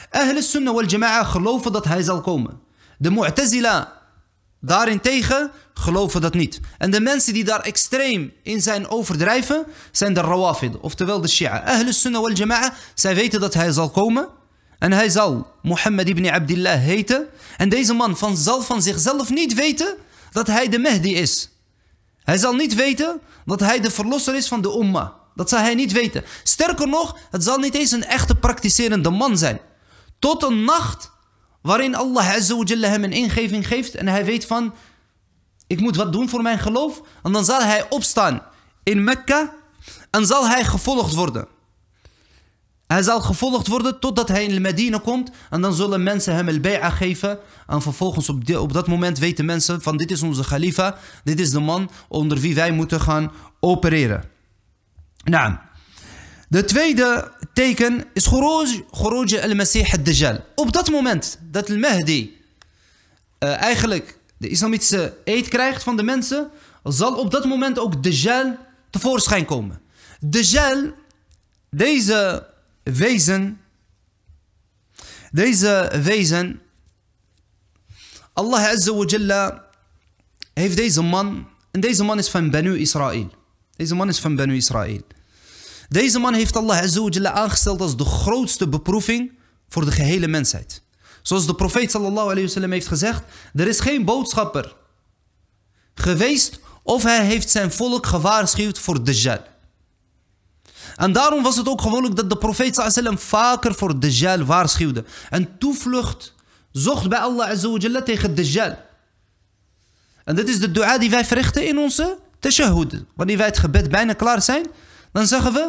Ahl sunnah wal Jama'ah geloven dat hij zal komen. De Mu'tazila daarentegen geloven dat niet. En de mensen die daar extreem in zijn overdrijven, zijn de Rawafid, oftewel de Shia. Ahlus Sunnah wal Jama'a, zij weten dat hij zal komen. En hij zal Mohammed ibn Abdullah heten. En deze man van, zal van zichzelf niet weten dat hij de Mahdi is. Hij zal niet weten dat hij de verlosser is van de umma. Dat zal hij niet weten. Sterker nog, het zal niet eens een echte praktiserende man zijn. Tot een nacht waarin Allah Azza wa hem een ingeving geeft en hij weet van ik moet wat doen voor mijn geloof. En dan zal hij opstaan in Mekka. En zal hij gevolgd worden. Hij zal gevolgd worden totdat hij in Medina komt. En dan zullen mensen hem al-bay'a geven. En vervolgens op, op dat moment weten mensen van dit is onze khalifa. Dit is de man onder wie wij moeten gaan opereren. Nou. De tweede teken is Khuruj al-Masih al-Dajjal. Op dat moment dat al-Mahdi eh, eigenlijk de islamitische eet krijgt van de mensen, zal op dat moment ook de gel tevoorschijn komen. Dajjal, deze wezen, deze wezen, Allah Azza heeft deze man, en deze man is van Banu Israël. Deze man is van Banu Israël. Deze man heeft Allah Azza aangesteld als de grootste beproeving voor de gehele mensheid. Zoals de profeet sallallahu alayhi wasallam heeft gezegd, er is geen boodschapper geweest of hij heeft zijn volk gewaarschuwd voor Dajjal. En daarom was het ook gewoonlijk dat de profeet sallam vaker voor Dajjal waarschuwde. En toevlucht zocht bij Allah azawajal tegen Dajjal. En dit is de dua die wij verrichten in onze tashahud. Wanneer wij het gebed bijna klaar zijn, dan zeggen we...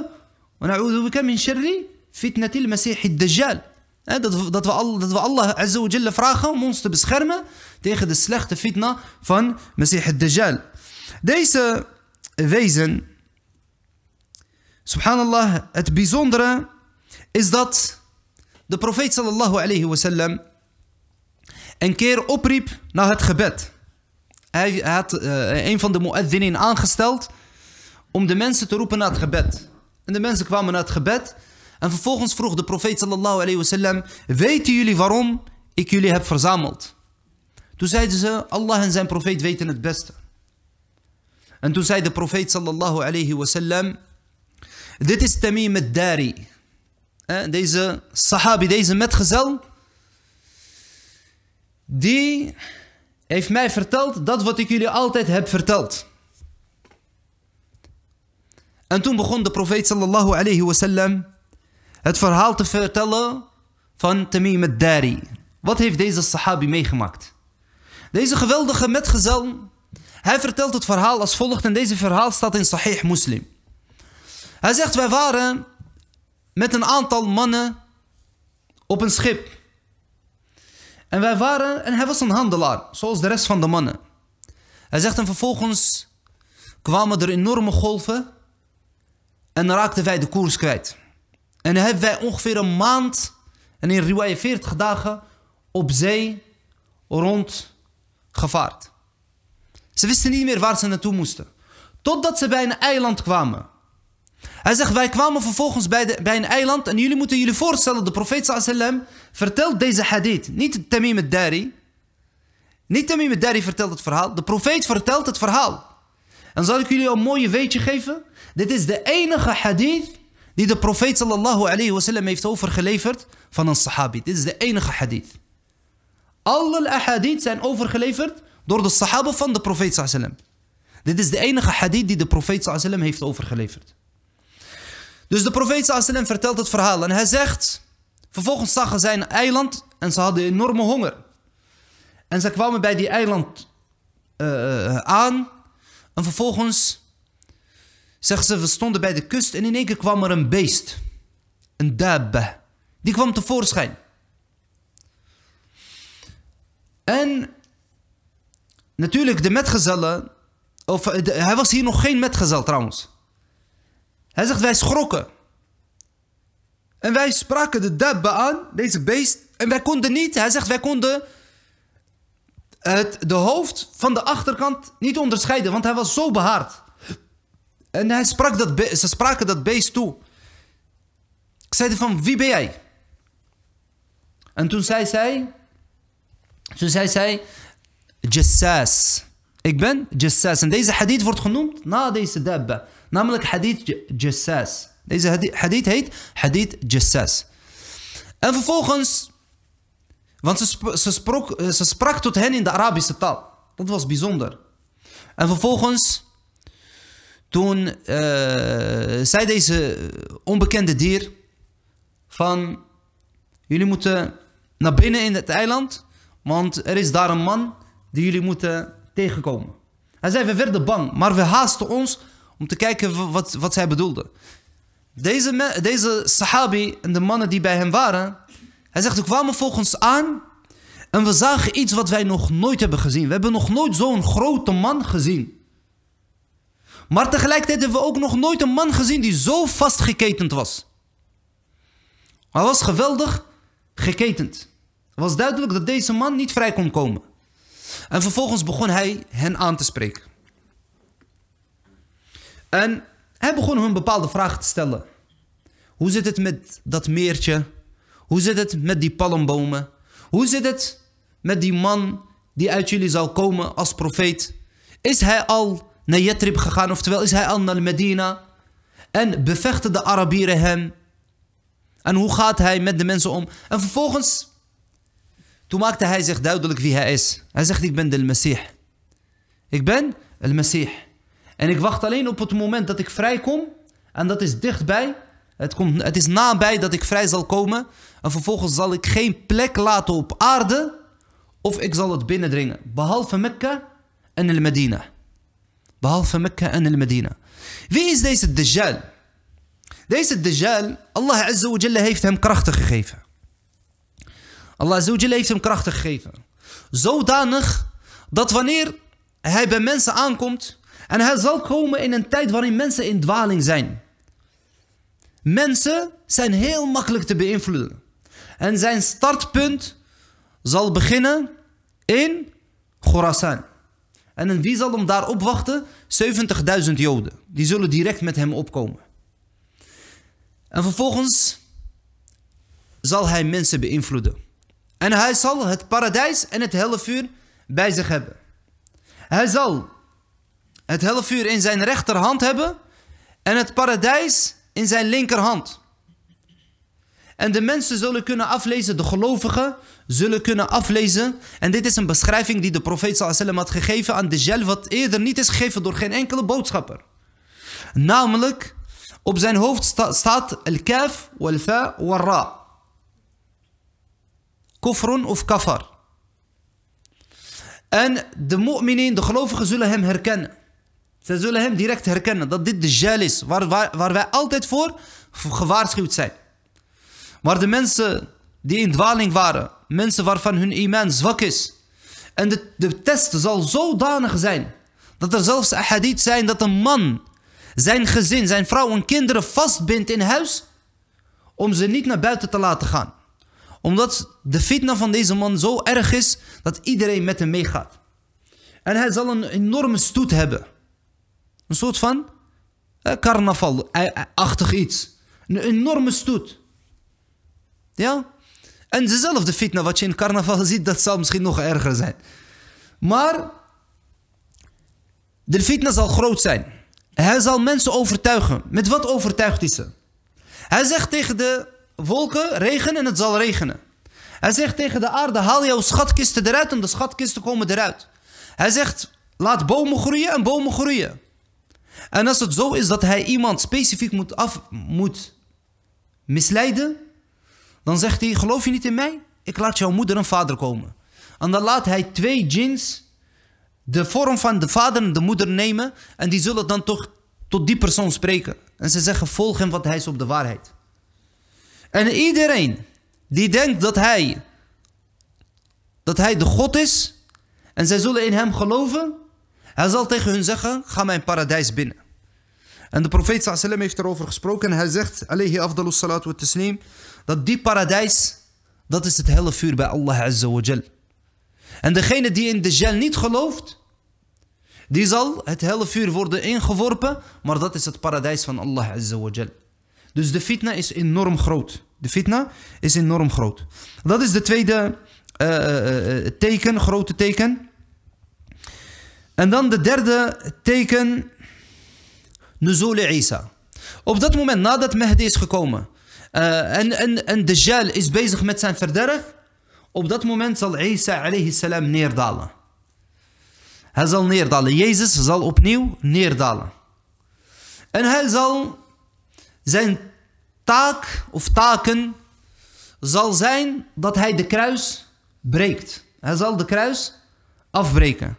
وَنَعُوذُ بِكَ مِنْ شَرِّ فِتْنَةِ الْمَسِيحِ dajjal dat, dat, we dat we Allah Azza vragen om ons te beschermen tegen de slechte fitna van Masih al-Dajjal. Deze wezen, subhanallah, het bijzondere is dat de profeet sallallahu alayhi wasallam een keer opriep naar het gebed. Hij had eh, een van de mu'addinin aangesteld om de mensen te roepen naar het gebed. En de mensen kwamen naar het gebed en vervolgens vroeg de profeet sallallahu alayhi wasallam, weten jullie waarom ik jullie heb verzameld? Toen zeiden ze, Allah en zijn profeet weten het beste. En toen zei de profeet sallallahu alayhi wasallam, dit is Tamim al dari Deze sahabi, deze metgezel, die heeft mij verteld dat wat ik jullie altijd heb verteld. En toen begon de profeet sallallahu alayhi sallam het verhaal te vertellen van Tamim al-Dari. Wat heeft deze sahabi meegemaakt? Deze geweldige metgezel, hij vertelt het verhaal als volgt en deze verhaal staat in Sahih Muslim. Hij zegt, wij waren met een aantal mannen op een schip. En wij waren, en hij was een handelaar, zoals de rest van de mannen. Hij zegt, en vervolgens kwamen er enorme golven en raakten wij de koers kwijt. En dan hebben wij ongeveer een maand en in riwaya 40 dagen op zee rond Ze wisten niet meer waar ze naartoe moesten. Totdat ze bij een eiland kwamen. Hij zegt, wij kwamen vervolgens bij, de, bij een eiland en jullie moeten jullie voorstellen, de profeet sallam vertelt deze hadith. Niet Tamim dari Niet Tamim dari vertelt het verhaal. De profeet vertelt het verhaal. En zal ik jullie een mooie weetje geven? Dit is de enige hadith die de profeet sallallahu alayhi wasallam heeft overgeleverd van een sahabi. Dit is de enige hadith. Alle hadith zijn overgeleverd door de sahaba van de profeet sallallahu Dit is de enige hadith die de profeet sallallahu heeft overgeleverd. Dus de profeet sallallahu vertelt het verhaal en hij zegt... Vervolgens zagen zij een eiland en ze hadden enorme honger. En ze kwamen bij die eiland eh, eh, aan en vervolgens Zeggen ze, we stonden bij de kust en in één keer kwam er een beest. Een dabba. Die kwam tevoorschijn. En natuurlijk de metgezellen. Of, eh, hij was hier nog geen metgezel trouwens. Hij zegt, wij schrokken. En wij spraken de dabba aan, deze beest. En wij konden niet, hij zegt, wij konden het de hoofd van de achterkant niet onderscheiden. Want hij was zo behaard. En hij sprak dat ze spraken dat beest toe. Ik zei van, wie ben jij? En toen zei zij, toen zei zij, Jassas. Ik ben Jassas. En deze hadith wordt genoemd na deze dabba. Namelijk hadith Jassas. Deze hadith, hadith heet hadith Jassas. En vervolgens, want ze, ze sprak tot hen in de Arabische taal. Dat was bijzonder. En vervolgens toen eh, zei deze onbekende dier van jullie moeten naar binnen in het eiland, want er is daar een man die jullie moeten tegenkomen. Hij zei, we werden bang, maar we haasten ons om te kijken wat, wat zij bedoelde. Deze, deze sahabi en de mannen die bij hem waren, hij zegt, we kwamen volgens aan en we zagen iets wat wij nog nooit hebben gezien. We hebben nog nooit zo'n grote man gezien. Maar tegelijkertijd hebben we ook nog nooit een man gezien die zo vastgeketend was. Hij was geweldig geketend. Het was duidelijk dat deze man niet vrij kon komen. En vervolgens begon hij hen aan te spreken. En hij begon hun bepaalde vragen te stellen. Hoe zit het met dat meertje? Hoe zit het met die palmbomen? Hoe zit het met die man die uit jullie zal komen als profeet? Is hij al naar Yatrib gegaan, oftewel is hij al naar Medina. En bevechten de Arabieren hem. En hoe gaat hij met de mensen om? En vervolgens, toen maakte hij zich duidelijk wie hij is. Hij zegt, ik ben de Messie. Ik ben de Messie. En ik wacht alleen op het moment dat ik vrij kom. En dat is dichtbij. Het, komt, het is nabij dat ik vrij zal komen. En vervolgens zal ik geen plek laten op aarde. Of ik zal het binnendringen. Behalve Mekka en El Medina behalve Mekka en el Medina. Wie is deze Dajjal? Deze Dajjal, Allah Azza wa Jalla heeft hem krachten gegeven. Allah Azza wa Jalla heeft hem krachten gegeven. Zodanig dat wanneer hij bij mensen aankomt... en hij zal komen in een tijd waarin mensen in dwaling zijn... Mensen zijn heel makkelijk te beïnvloeden. En zijn startpunt zal beginnen in Khorasan. En, wie zal hem daar opwachten? 70.000 Joden. Die zullen direct met hem opkomen. En vervolgens zal hij mensen beïnvloeden. En hij zal het paradijs en het hellevuur bij zich hebben. Hij zal het hellevuur in zijn rechterhand hebben en het paradijs in zijn linkerhand. En de mensen zullen kunnen aflezen, de gelovigen zullen kunnen aflezen. En dit is een beschrijving die de profeet sallam had gegeven aan gel, wat eerder niet is gegeven door geen enkele boodschapper. Namelijk, op zijn hoofd staat al-kaf, wal-fa, wal-ra. Kofron of kafar. En de mu'minin, de gelovigen, zullen hem herkennen. Zij zullen hem direct herkennen dat dit de gel is waar, waar, waar wij altijd voor gewaarschuwd zijn. waar de mensen die in dwaling waren. Mensen waarvan hun iman zwak is. En de, de test zal zodanig zijn dat er zelfs hadith zijn dat een man zijn gezin, zijn vrouw en kinderen vastbindt in huis om ze niet naar buiten te laten gaan. Omdat de fitna van deze man zo erg is dat iedereen met hem meegaat. En hij zal een enorme stoet hebben. Een soort van eh, carnaval-achtig iets. Een enorme stoet. Ja? En dezelfde fitna wat je in carnaval ziet, dat zal misschien nog erger zijn. Maar de fitna zal groot zijn. Hij zal mensen overtuigen. Met wat overtuigt hij ze? Hij zegt tegen de wolken, regen en het zal regenen. Hij zegt tegen de aarde, haal jouw schatkisten eruit en de schatkisten komen eruit. Hij zegt, laat bomen groeien en bomen groeien. En als het zo is dat hij iemand specifiek moet, af, moet misleiden, dan zegt hij, geloof je niet in mij? Ik laat jouw moeder en vader komen. En dan laat hij twee jeans. de vorm van de vader en de moeder nemen. En die zullen dan toch tot die persoon spreken. En ze zeggen, volg hem, wat hij is op de waarheid. En iedereen die denkt dat hij, dat hij de God is. En zij zullen in hem geloven. Hij zal tegen hun zeggen, ga mijn paradijs binnen. En de profeet sallam heeft erover gesproken. Hij zegt, alayhi afdalus salatu wa dat die paradijs, dat is het hele vuur bij Allah Azza wa En degene die in de Jal niet gelooft, die zal het hele vuur worden ingeworpen, maar dat is het paradijs van Allah Azza wa Dus de fitna is enorm groot. De fitna is enorm groot. Dat is de tweede eh, eh, eh, teken, grote teken. En dan de derde teken, Nuzul Isa. Op dat moment, nadat Mahdi is gekomen, uh, en, en, en Dajjal is bezig met zijn verderf. Op dat moment zal Isa alayhi salam neerdalen. Hij zal neerdalen. Jezus zal opnieuw neerdalen. En hij zal zijn taak of taken zal zijn dat hij de kruis breekt. Hij zal de kruis afbreken.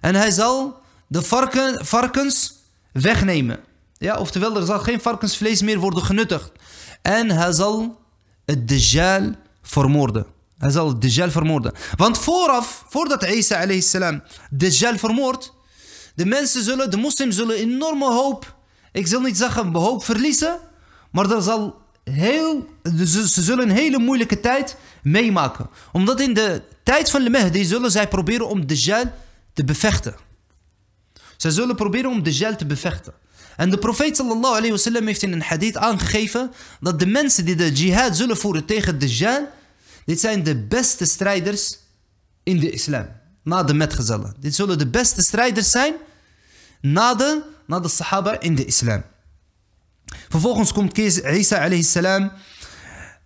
En hij zal de varken, varkens wegnemen. Ja, oftewel, er zal geen varkensvlees meer worden genuttigd. En hij zal het Dajjal vermoorden. Hij zal het Dajjal vermoorden. Want vooraf, voordat Isa alayhi salam Dajjal vermoordt, de mensen zullen, de moslims zullen enorme hoop, ik zal niet zeggen hoop verliezen, maar er zal heel, ze, zullen een hele moeilijke tijd meemaken. Omdat in de tijd van de Mahdi zullen zij proberen om Dajjal te bevechten. Zij zullen proberen om Dajjal te bevechten. En de profeet sallallahu alayhi wasallam heeft in een hadith aangegeven dat de mensen die de jihad zullen voeren tegen Dajjal, dit zijn de beste strijders in de islam. Na de metgezellen. Dit zullen de beste strijders zijn na de, na de sahaba in de islam. Vervolgens komt Isa alayhi salam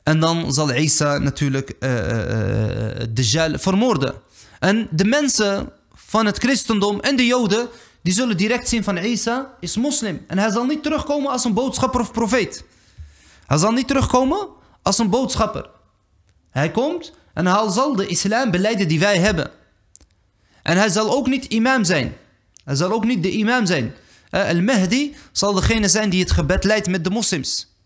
en dan zal Isa natuurlijk uh, uh, Dajjal vermoorden. En de mensen van het christendom en de joden die zullen direct zien van Isa is moslim. En hij zal niet terugkomen als een boodschapper of profeet. Hij zal niet terugkomen als een boodschapper. Hij komt en hij zal de islam beleiden die wij hebben. En hij zal ook niet imam zijn. Hij zal ook niet de imam zijn. Eh, Al-Mahdi zal degene zijn die het gebed leidt met de moslims.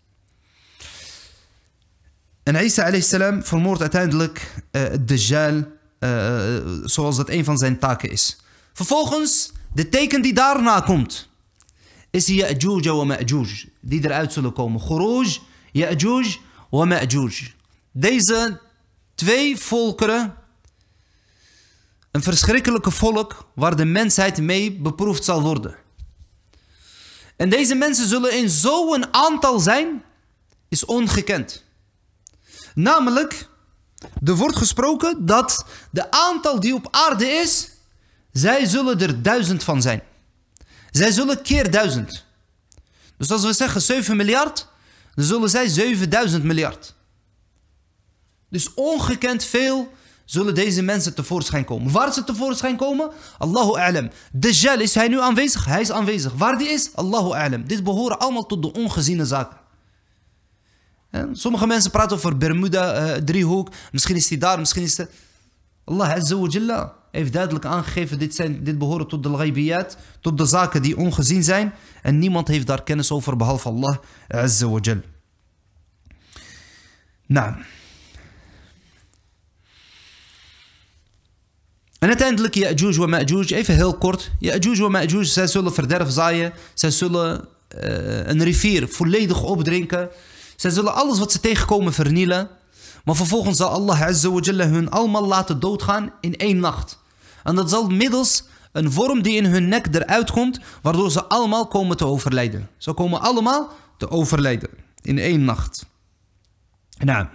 En Isa salam vermoordt uiteindelijk de eh, Dajjal eh, zoals dat een van zijn taken is. Vervolgens de teken die daarna komt, is Ya'juj en Ma'juj, die eruit zullen komen. Khuruj, Ya'juj wa Ma'juj. Deze twee volkeren, een verschrikkelijke volk waar de mensheid mee beproefd zal worden. En deze mensen zullen in zo'n aantal zijn, is ongekend. Namelijk, er wordt gesproken dat de aantal die op aarde is, zij zullen er duizend van zijn. Zij zullen keer duizend. Dus als we zeggen 7 miljard, dan zullen zij 7000 miljard. Dus ongekend veel zullen deze mensen tevoorschijn komen. Waar ze tevoorschijn komen? Allahu a'lam. Dajjal, is hij nu aanwezig? Hij is aanwezig. Waar die is? Allahu a'lam. Dit behoren allemaal tot de ongeziene zaken. En sommige mensen praten over Bermuda, uh, driehoek. Misschien is hij daar, misschien is hij... Allah azza heeft duidelijk aangegeven, dit, zijn, dit behoren tot de ghaibiyat, tot de zaken die ongezien zijn. En niemand heeft daar kennis over behalve Allah eh, Azza wa Jal. Nou. En uiteindelijk Ya'juj wa Ma'juj, even heel kort. Ya'juj wa Ma'juj, zij zullen verderf zaaien. Zij zullen eh, een rivier volledig opdrinken. Zij zullen alles wat ze tegenkomen vernielen. Maar vervolgens zal Allah Azza wa Jalla hun allemaal laten doodgaan in één nacht. En dat zal middels een vorm die in hun nek eruit komt, waardoor ze allemaal komen te overlijden. Ze komen allemaal te overlijden in één nacht. Nou,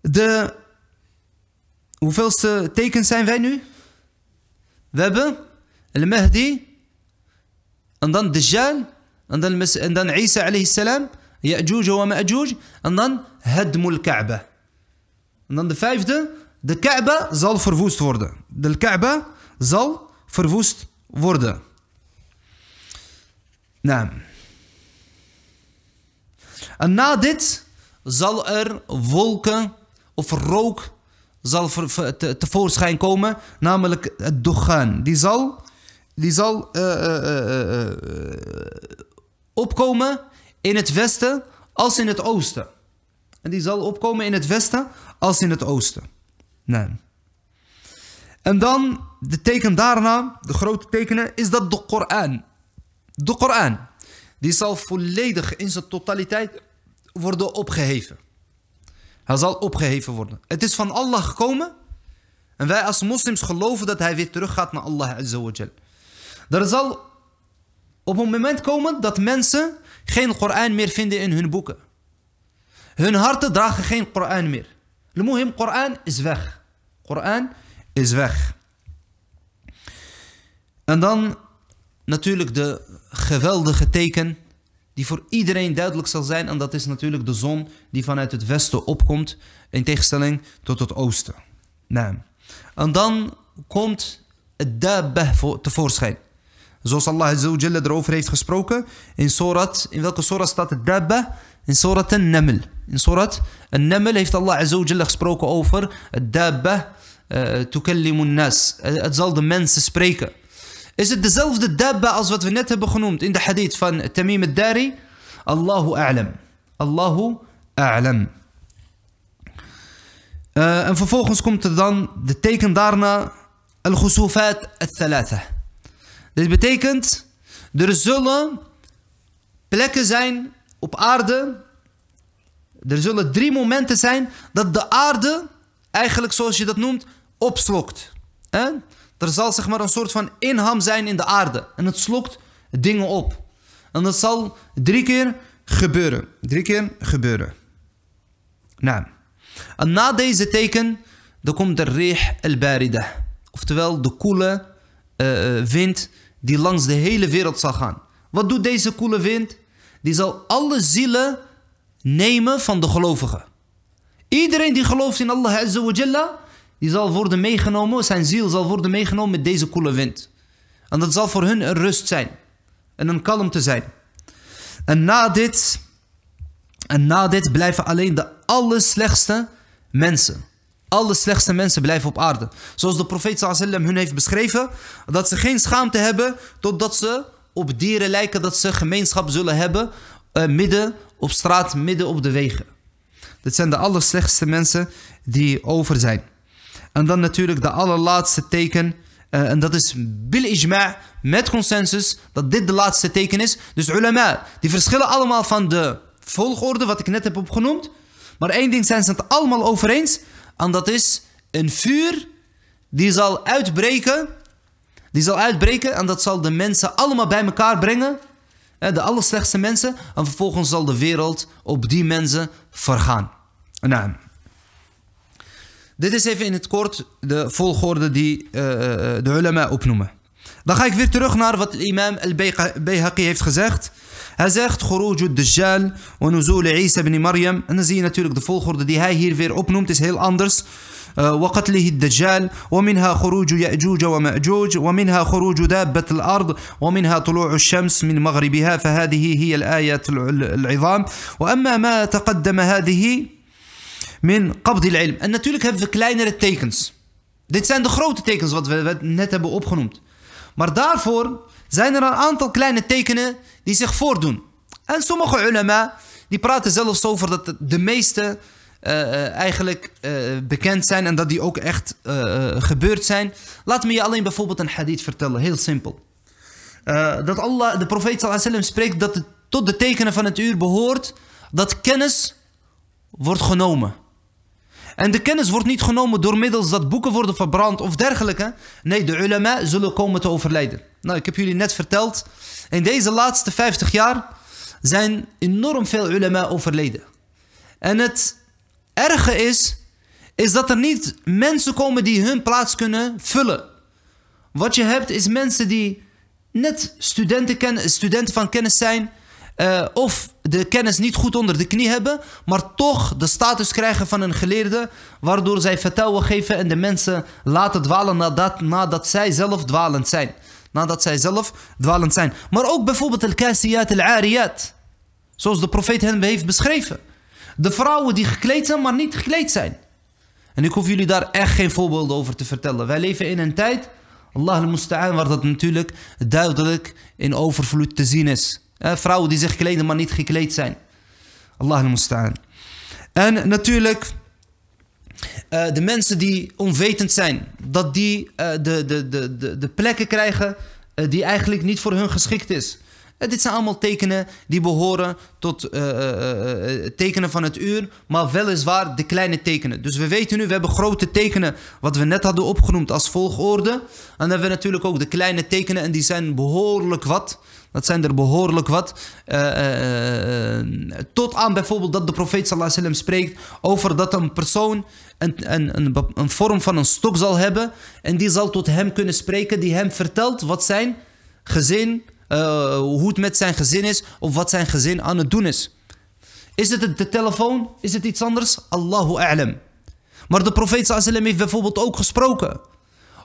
de hoeveelste tekens zijn wij nu? We hebben Al-Mahdi, en dan Dajjal, en dan, en dan Isa alayhi salam, Ya'juj wa Ma'juj, en dan Hadmul Ka'ba, En dan de vijfde, de Kaaba zal verwoest worden. De Kaaba zal verwoest worden. Naam. En na dit zal er wolken of rook zal tevoorschijn komen, namelijk het Dughan. Die zal, die zal eh, eh, eh, opkomen in het westen als in het oosten. En die zal opkomen in het westen als in het oosten. Nee. En dan, de teken daarna, de grote tekenen, is dat de Koran. De Koran. Die zal volledig in zijn totaliteit worden opgeheven. Hij zal opgeheven worden. Het is van Allah gekomen. En wij als moslims geloven dat hij weer teruggaat naar Allah Azawajal. Er zal op een moment komen dat mensen geen Koran meer vinden in hun boeken. Hun harten dragen geen Koran meer. De Koran is weg. Koran is weg. En dan natuurlijk de geweldige teken die voor iedereen duidelijk zal zijn. En dat is natuurlijk de zon die vanuit het westen opkomt in tegenstelling tot het oosten. Nee. en dan komt het dabbah tevoorschijn. Zoals Allah erover heeft gesproken. In, Sorat. in welke surah staat het dabbah? In surat al naml In surat al naml heeft Allah gesproken over het dabbah. Eh, eh, het zal de mensen spreken. Is het dezelfde dabba als wat we net hebben genoemd in de hadith van Tamim al-Dari? Allahu a'lam. Allahu a'lam. Eh, en vervolgens komt er dan de teken daarna al-ghusufat al-thalatha. Dit betekent, er zullen plekken zijn op aarde, er zullen drie momenten zijn dat de aarde eigenlijk zoals je dat noemt, opslokt. Er zal zeg maar een soort van inham zijn in de aarde. En het slokt dingen op. En dat zal drie keer gebeuren. Drie keer gebeuren. Nou. En na deze teken, dan komt de rih al-barida. Oftewel de koele eh, eh, wind die langs de hele wereld zal gaan. Wat doet deze koele wind? Die zal alle zielen nemen van de gelovigen. Iedereen die gelooft in Allah Azza wa Jalla, die zal worden meegenomen, zijn ziel zal worden meegenomen met deze koele wind. En dat zal voor hun een rust zijn. En een kalmte zijn. En na dit, en na dit blijven alleen de allerslechtste mensen. Alle slechtste mensen blijven op aarde. Zoals de profeet sallam hun heeft beschreven. Dat ze geen schaamte hebben totdat ze op dieren lijken. Dat ze gemeenschap zullen hebben eh, midden op straat, midden op de wegen. Dat zijn de allerslechtste mensen die over zijn. En dan natuurlijk de allerlaatste teken. Eh, en dat is bil ijma' met consensus dat dit de laatste teken is. Dus ulama, die verschillen allemaal van de volgorde wat ik net heb opgenoemd. Maar één ding zijn ze het allemaal over eens. En dat is een vuur die zal uitbreken. Die zal uitbreken en dat zal de mensen allemaal bij elkaar brengen. De allerslechtste mensen. En vervolgens zal de wereld op die mensen vergaan. نعم دي دي سيف ان كورت دو فولخور دي دو علماء اوبنوما دا خايك فير تروح نار فات الامام البيهقي هيفت خزاخت هزاخت خروج الدجال ونزول عيسى بن مريم انا زي ناتورك دو فولخور دي هاي هير فير اوبنوم تس هيل اندرس وقتله الدجال ومنها خروج يأجوج ومأجوج ومنها خروج دابة الأرض ومنها طلوع الشمس من مغربها فهذه هي الآية العظام وأما ما تقدم هذه min qabdil ilm. En natuurlijk hebben we kleinere tekens. Dit zijn de grote tekens wat we net hebben opgenoemd. Maar daarvoor zijn er een aantal kleine tekenen die zich voordoen. En sommige ulama die praten zelfs over dat de meeste eh, eh, eigenlijk eh, bekend zijn en dat die ook echt gebeurd zijn. Laat me je alleen bijvoorbeeld een hadith vertellen, heel simpel. dat Allah, de profeet sallam spreekt dat het tot de tekenen van het uur behoort dat kennis wordt genomen. En de kennis wordt niet genomen door middels dat boeken worden verbrand of dergelijke. Nee, de ulama zullen komen te overlijden. Nou, ik heb jullie net verteld. In deze laatste 50 jaar zijn enorm veel ulama overleden. En het erge is, is dat er niet mensen komen die hun plaats kunnen vullen. Wat je hebt is mensen die net studenten, studenten van kennis zijn eh, of de kennis niet goed onder de knie hebben, maar toch de status krijgen van een geleerde, waardoor zij vertrouwen geven en de mensen laten dwalen nadat, nadat zij zelf dwalend zijn. Nadat zij zelf dwalend zijn. Maar ook bijvoorbeeld de kasiyat al-ariyat, zoals de profeet hen heeft beschreven. De vrouwen die gekleed zijn, maar niet gekleed zijn. En ik hoef jullie daar echt geen voorbeelden over te vertellen. Wij leven in een tijd, Allah al-Musta'an, waar dat natuurlijk duidelijk in overvloed te zien is vrouwen die zich kleden, maar niet gekleed zijn. Allah al-Musta'an. En natuurlijk de mensen die onwetend zijn, dat die de, de, de, de, de plekken krijgen die eigenlijk niet voor hun geschikt is. Eh, dit zijn allemaal tekenen die behoren tot eh, eh, tekenen van het uur, maar weliswaar de kleine tekenen. Dus we weten nu, we hebben grote tekenen, wat we net hadden opgenoemd als volgorde. En dan hebben we natuurlijk ook de kleine tekenen en die zijn behoorlijk wat. Dat zijn er behoorlijk wat. tot aan bijvoorbeeld dat de profeet sallallahu alaihi spreekt over dat een persoon een, een, een, een vorm van een stok zal hebben. En die zal tot hem kunnen spreken die hem vertelt wat zijn gezin eh, hoe het met zijn gezin is of wat zijn gezin aan het doen is. Is het de telefoon? Is het iets anders? Allahu a'lam. Maar de profeet sallam heeft bijvoorbeeld ook gesproken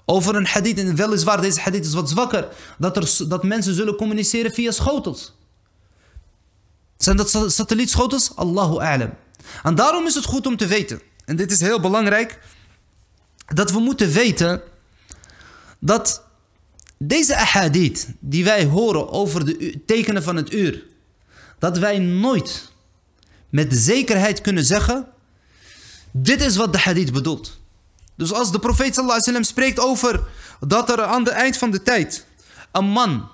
over een hadith. En weliswaar, deze hadith is wat zwakker. Dat, er, dat mensen zullen communiceren via schotels. Zijn dat satellietschotels? Allahu a'lam. En daarom is het goed om te weten. En dit is heel belangrijk. Dat we moeten weten dat deze ahadith die wij horen over de tekenen van het uur, dat wij nooit met zekerheid kunnen zeggen, dit is wat de hadith bedoelt. Dus als de profeet sallallahu alaihi wasallam spreekt over dat er aan het eind van de tijd een man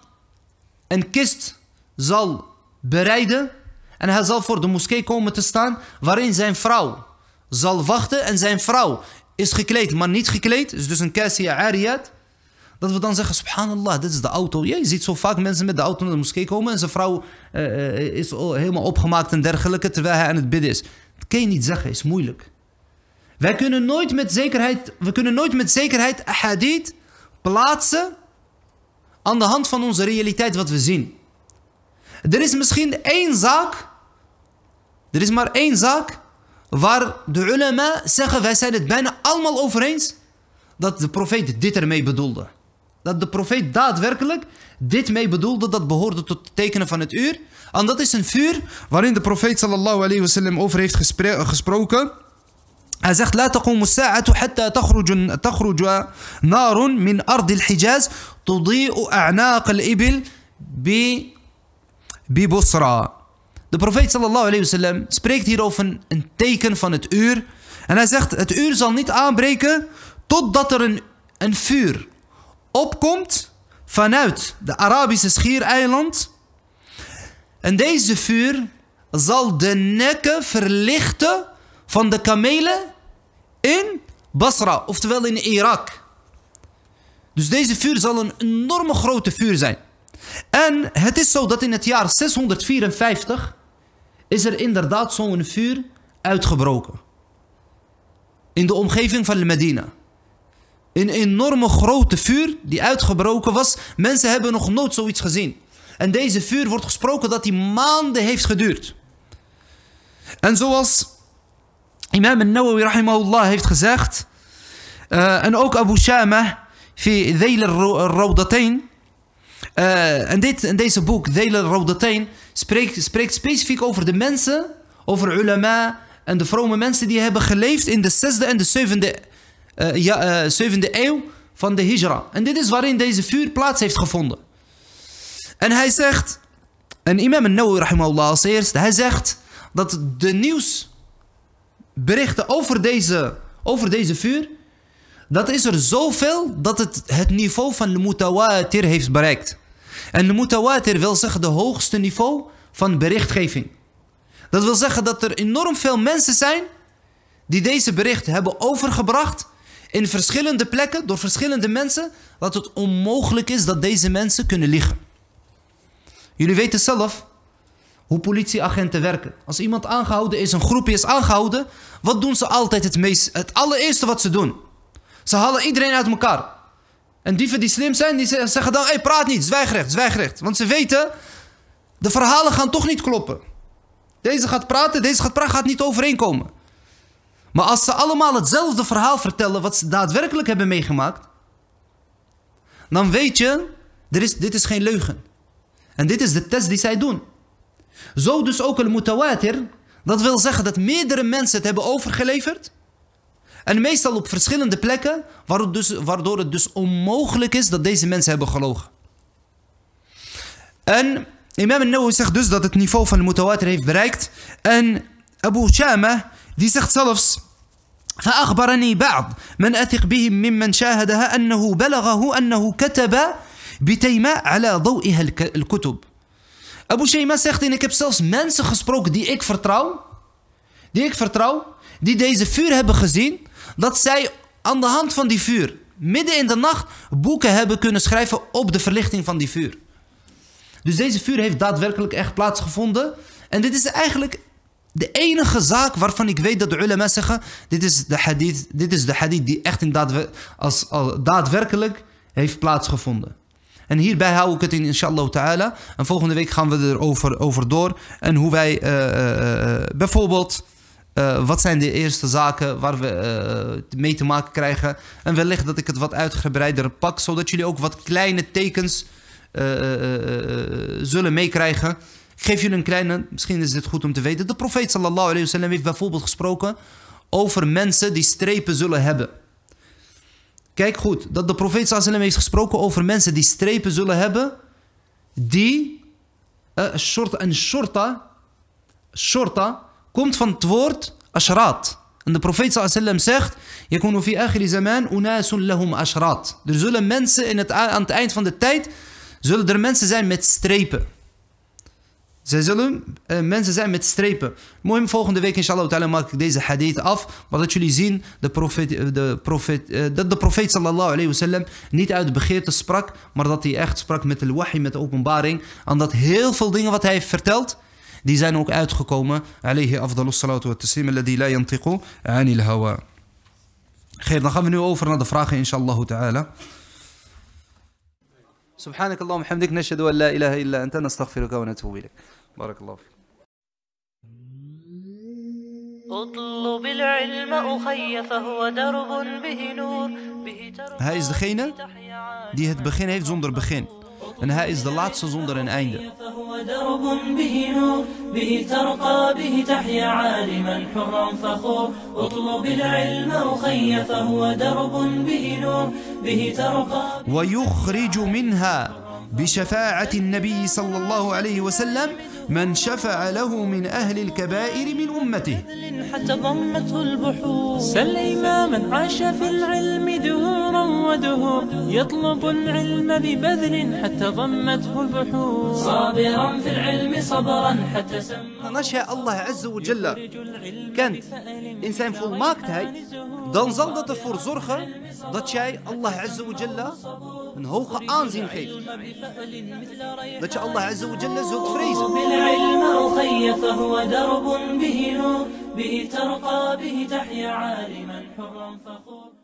een kist zal bereiden en hij zal voor de moskee komen te staan waarin zijn vrouw zal wachten en zijn vrouw is gekleed, maar niet gekleed, is dus een kassia ariyat. Dat we dan zeggen, subhanallah, dit is de auto. Ja, je ziet zo vaak mensen met de auto naar de moskee komen en zijn vrouw uh, is helemaal opgemaakt en dergelijke, terwijl hij aan het bidden is. Dat kan je niet zeggen, is moeilijk. Wij kunnen nooit met zekerheid, we kunnen nooit met zekerheid hadith plaatsen aan de hand van onze realiteit wat we zien. Er is misschien één zaak, er is maar één zaak waar de ulama zeggen, wij zijn het bijna allemaal over eens dat de profeet dit ermee bedoelde. Dat de profeet daadwerkelijk dit mee bedoelde, dat behoorde tot tekenen van het uur. En dat is een vuur waarin de profeet sallallahu alayhi sallam over heeft eh, gesproken. Hij zegt, bi, bi De profeet sallallahu alayhi sallam. spreekt hier over een teken van het uur. En hij zegt, het uur zal niet aanbreken totdat er een, een vuur opkomt vanuit de Arabische schiereiland. En deze vuur zal de nekken verlichten van de kamelen in Basra, oftewel in Irak. Dus deze vuur zal een enorme grote vuur zijn. En het is zo dat in het jaar 654 is er inderdaad zo'n vuur uitgebroken. In de omgeving van Medina. Een enorme grote vuur die uitgebroken was. Mensen hebben nog nooit zoiets gezien. En deze vuur wordt gesproken dat die maanden heeft geduurd. En zoals Imam al-Nawawi rahimahullah heeft gezegd. Eh, en ook Abu Shama. في ذيل rawdatayn eh, en, dit, in deze boek, Delen rawdatayn spreekt, spreekt specifiek over de mensen, over ulama en de vrome mensen die hebben geleefd in de zesde en de zevende eh, ja, 7e eh, eeuw van de hijra. En dit is waarin deze vuur plaats heeft gevonden. En hij zegt, en imam al-Nawawi rahimahullah als hij zegt dat de nieuwsberichten over deze, over deze vuur, dat is er zoveel dat het het niveau van de mutawatir heeft bereikt. En de mutawatir wil zeggen de hoogste niveau van berichtgeving. Dat wil zeggen dat er enorm veel mensen zijn die deze berichten hebben overgebracht in verschillende plekken door verschillende mensen, dat het onmogelijk is dat deze mensen kunnen liegen. Jullie weten zelf hoe politieagenten werken. Als iemand aangehouden is, een groepje is aangehouden, wat doen ze altijd het meest? Het allereerste wat ze doen. Ze halen iedereen uit elkaar. En dieven die slim zijn, die zeggen dan, hé hey, praat niet, zwijgrecht, zwijgrecht. Want ze weten, de verhalen gaan toch niet kloppen. Deze gaat praten, deze gaat praten, gaat niet overeenkomen. Maar als ze allemaal hetzelfde verhaal vertellen wat ze daadwerkelijk hebben meegemaakt, dan weet je, er is, dit is geen leugen. En dit is de test die zij doen. Zo dus ook al mutawatir, dat wil zeggen dat meerdere mensen het hebben overgeleverd. En meestal op verschillende plekken, waardoor, dus, waardoor het dus onmogelijk is dat deze mensen hebben gelogen. En Imam al-Nawawi zegt dus dat het niveau van de mutawatir heeft bereikt. En Abu Shama, die zegt zelfs Abu Shema zegt in: ik heb zelfs mensen gesproken die ik vertrouw. Die ik vertrouw. Die deze vuur hebben gezien. Dat zij aan de hand van die vuur. Midden in de nacht boeken hebben kunnen schrijven op de verlichting van die vuur. Dus deze vuur heeft daadwerkelijk echt plaatsgevonden. En dit is eigenlijk de enige zaak waarvan ik weet dat de ulama zeggen, dit is de hadith, dit is de hadith die echt in als, daadwerkelijk heeft plaatsgevonden. En hierbij hou ik het in, inshallah ta'ala. En volgende week gaan we erover over door. En hoe wij eh, eh, eh, bijvoorbeeld... wat zijn de eerste zaken waar we mee te maken krijgen? En wellicht dat ik het wat uitgebreider pak, zodat jullie ook wat kleine tekens zullen meekrijgen geef jullie een kleine, misschien is dit goed om te weten. De profeet sallallahu alayhi heeft bijvoorbeeld gesproken over mensen die strepen zullen hebben. Kijk goed, dat de profeet sallallahu alayhi heeft gesproken over mensen die strepen zullen hebben. Die, een eh, shorta, een shorta, shorta komt van het woord ashraat. En de profeet sallallahu alayhi zegt, Er zullen mensen in het, aan het eind van de tijd, zullen er mensen zijn met strepen. Zij zullen uh, mensen zijn met strepen. Mooi, volgende week inshallah ta'ala maak ik deze hadith af. Maar dat jullie zien de profeet, eh, de profeet, uh, dat de profeet sallallahu alayhi wasallam niet uit begeerte sprak. Maar dat hij echt sprak met de wahi, met de openbaring. En dat heel veel dingen wat hij heeft verteld, die zijn ook uitgekomen. Alayhi afdalus salatu wa taslim alladhi la yantiqu anil hawa. Geer, dan gaan we nu over naar de vragen inshallah ta'ala. سبحانك اللهم وبحمدك نشهد ان لا اله الا انت نستغفرك ونتوب اليك بارك الله فيك اطلب العلم اخي فهو درب به نور به ترى هاي الزخينه دي هت بخين هي زوندر بخين ان هاي از ذا لاتس زوندر ان ايندر فهو درب به نور به ترقى به تحيا عالما حرا فخور اطلب العلم اخي فهو درب به نور به ترقى ويخرج منها بشفاعه النبي صلى الله عليه وسلم من شفع له من أهل الكبائر من أمته حتى ضمته البحور سل إماما عاش في العلم دهورا ودهور يطلب العلم ببذل حتى ضمته البحور صابرا في العلم صبرا حتى سمى نشاء الله عز وجل كانت إنسان في الماكت هاي دان فور زرخة دات شاي الله عز وجل انه قانزين خيف لك الله عز وجل زوق فريز بالعلم أخي فهو درب به نور به ترقى به تحيا عالما حرا فخور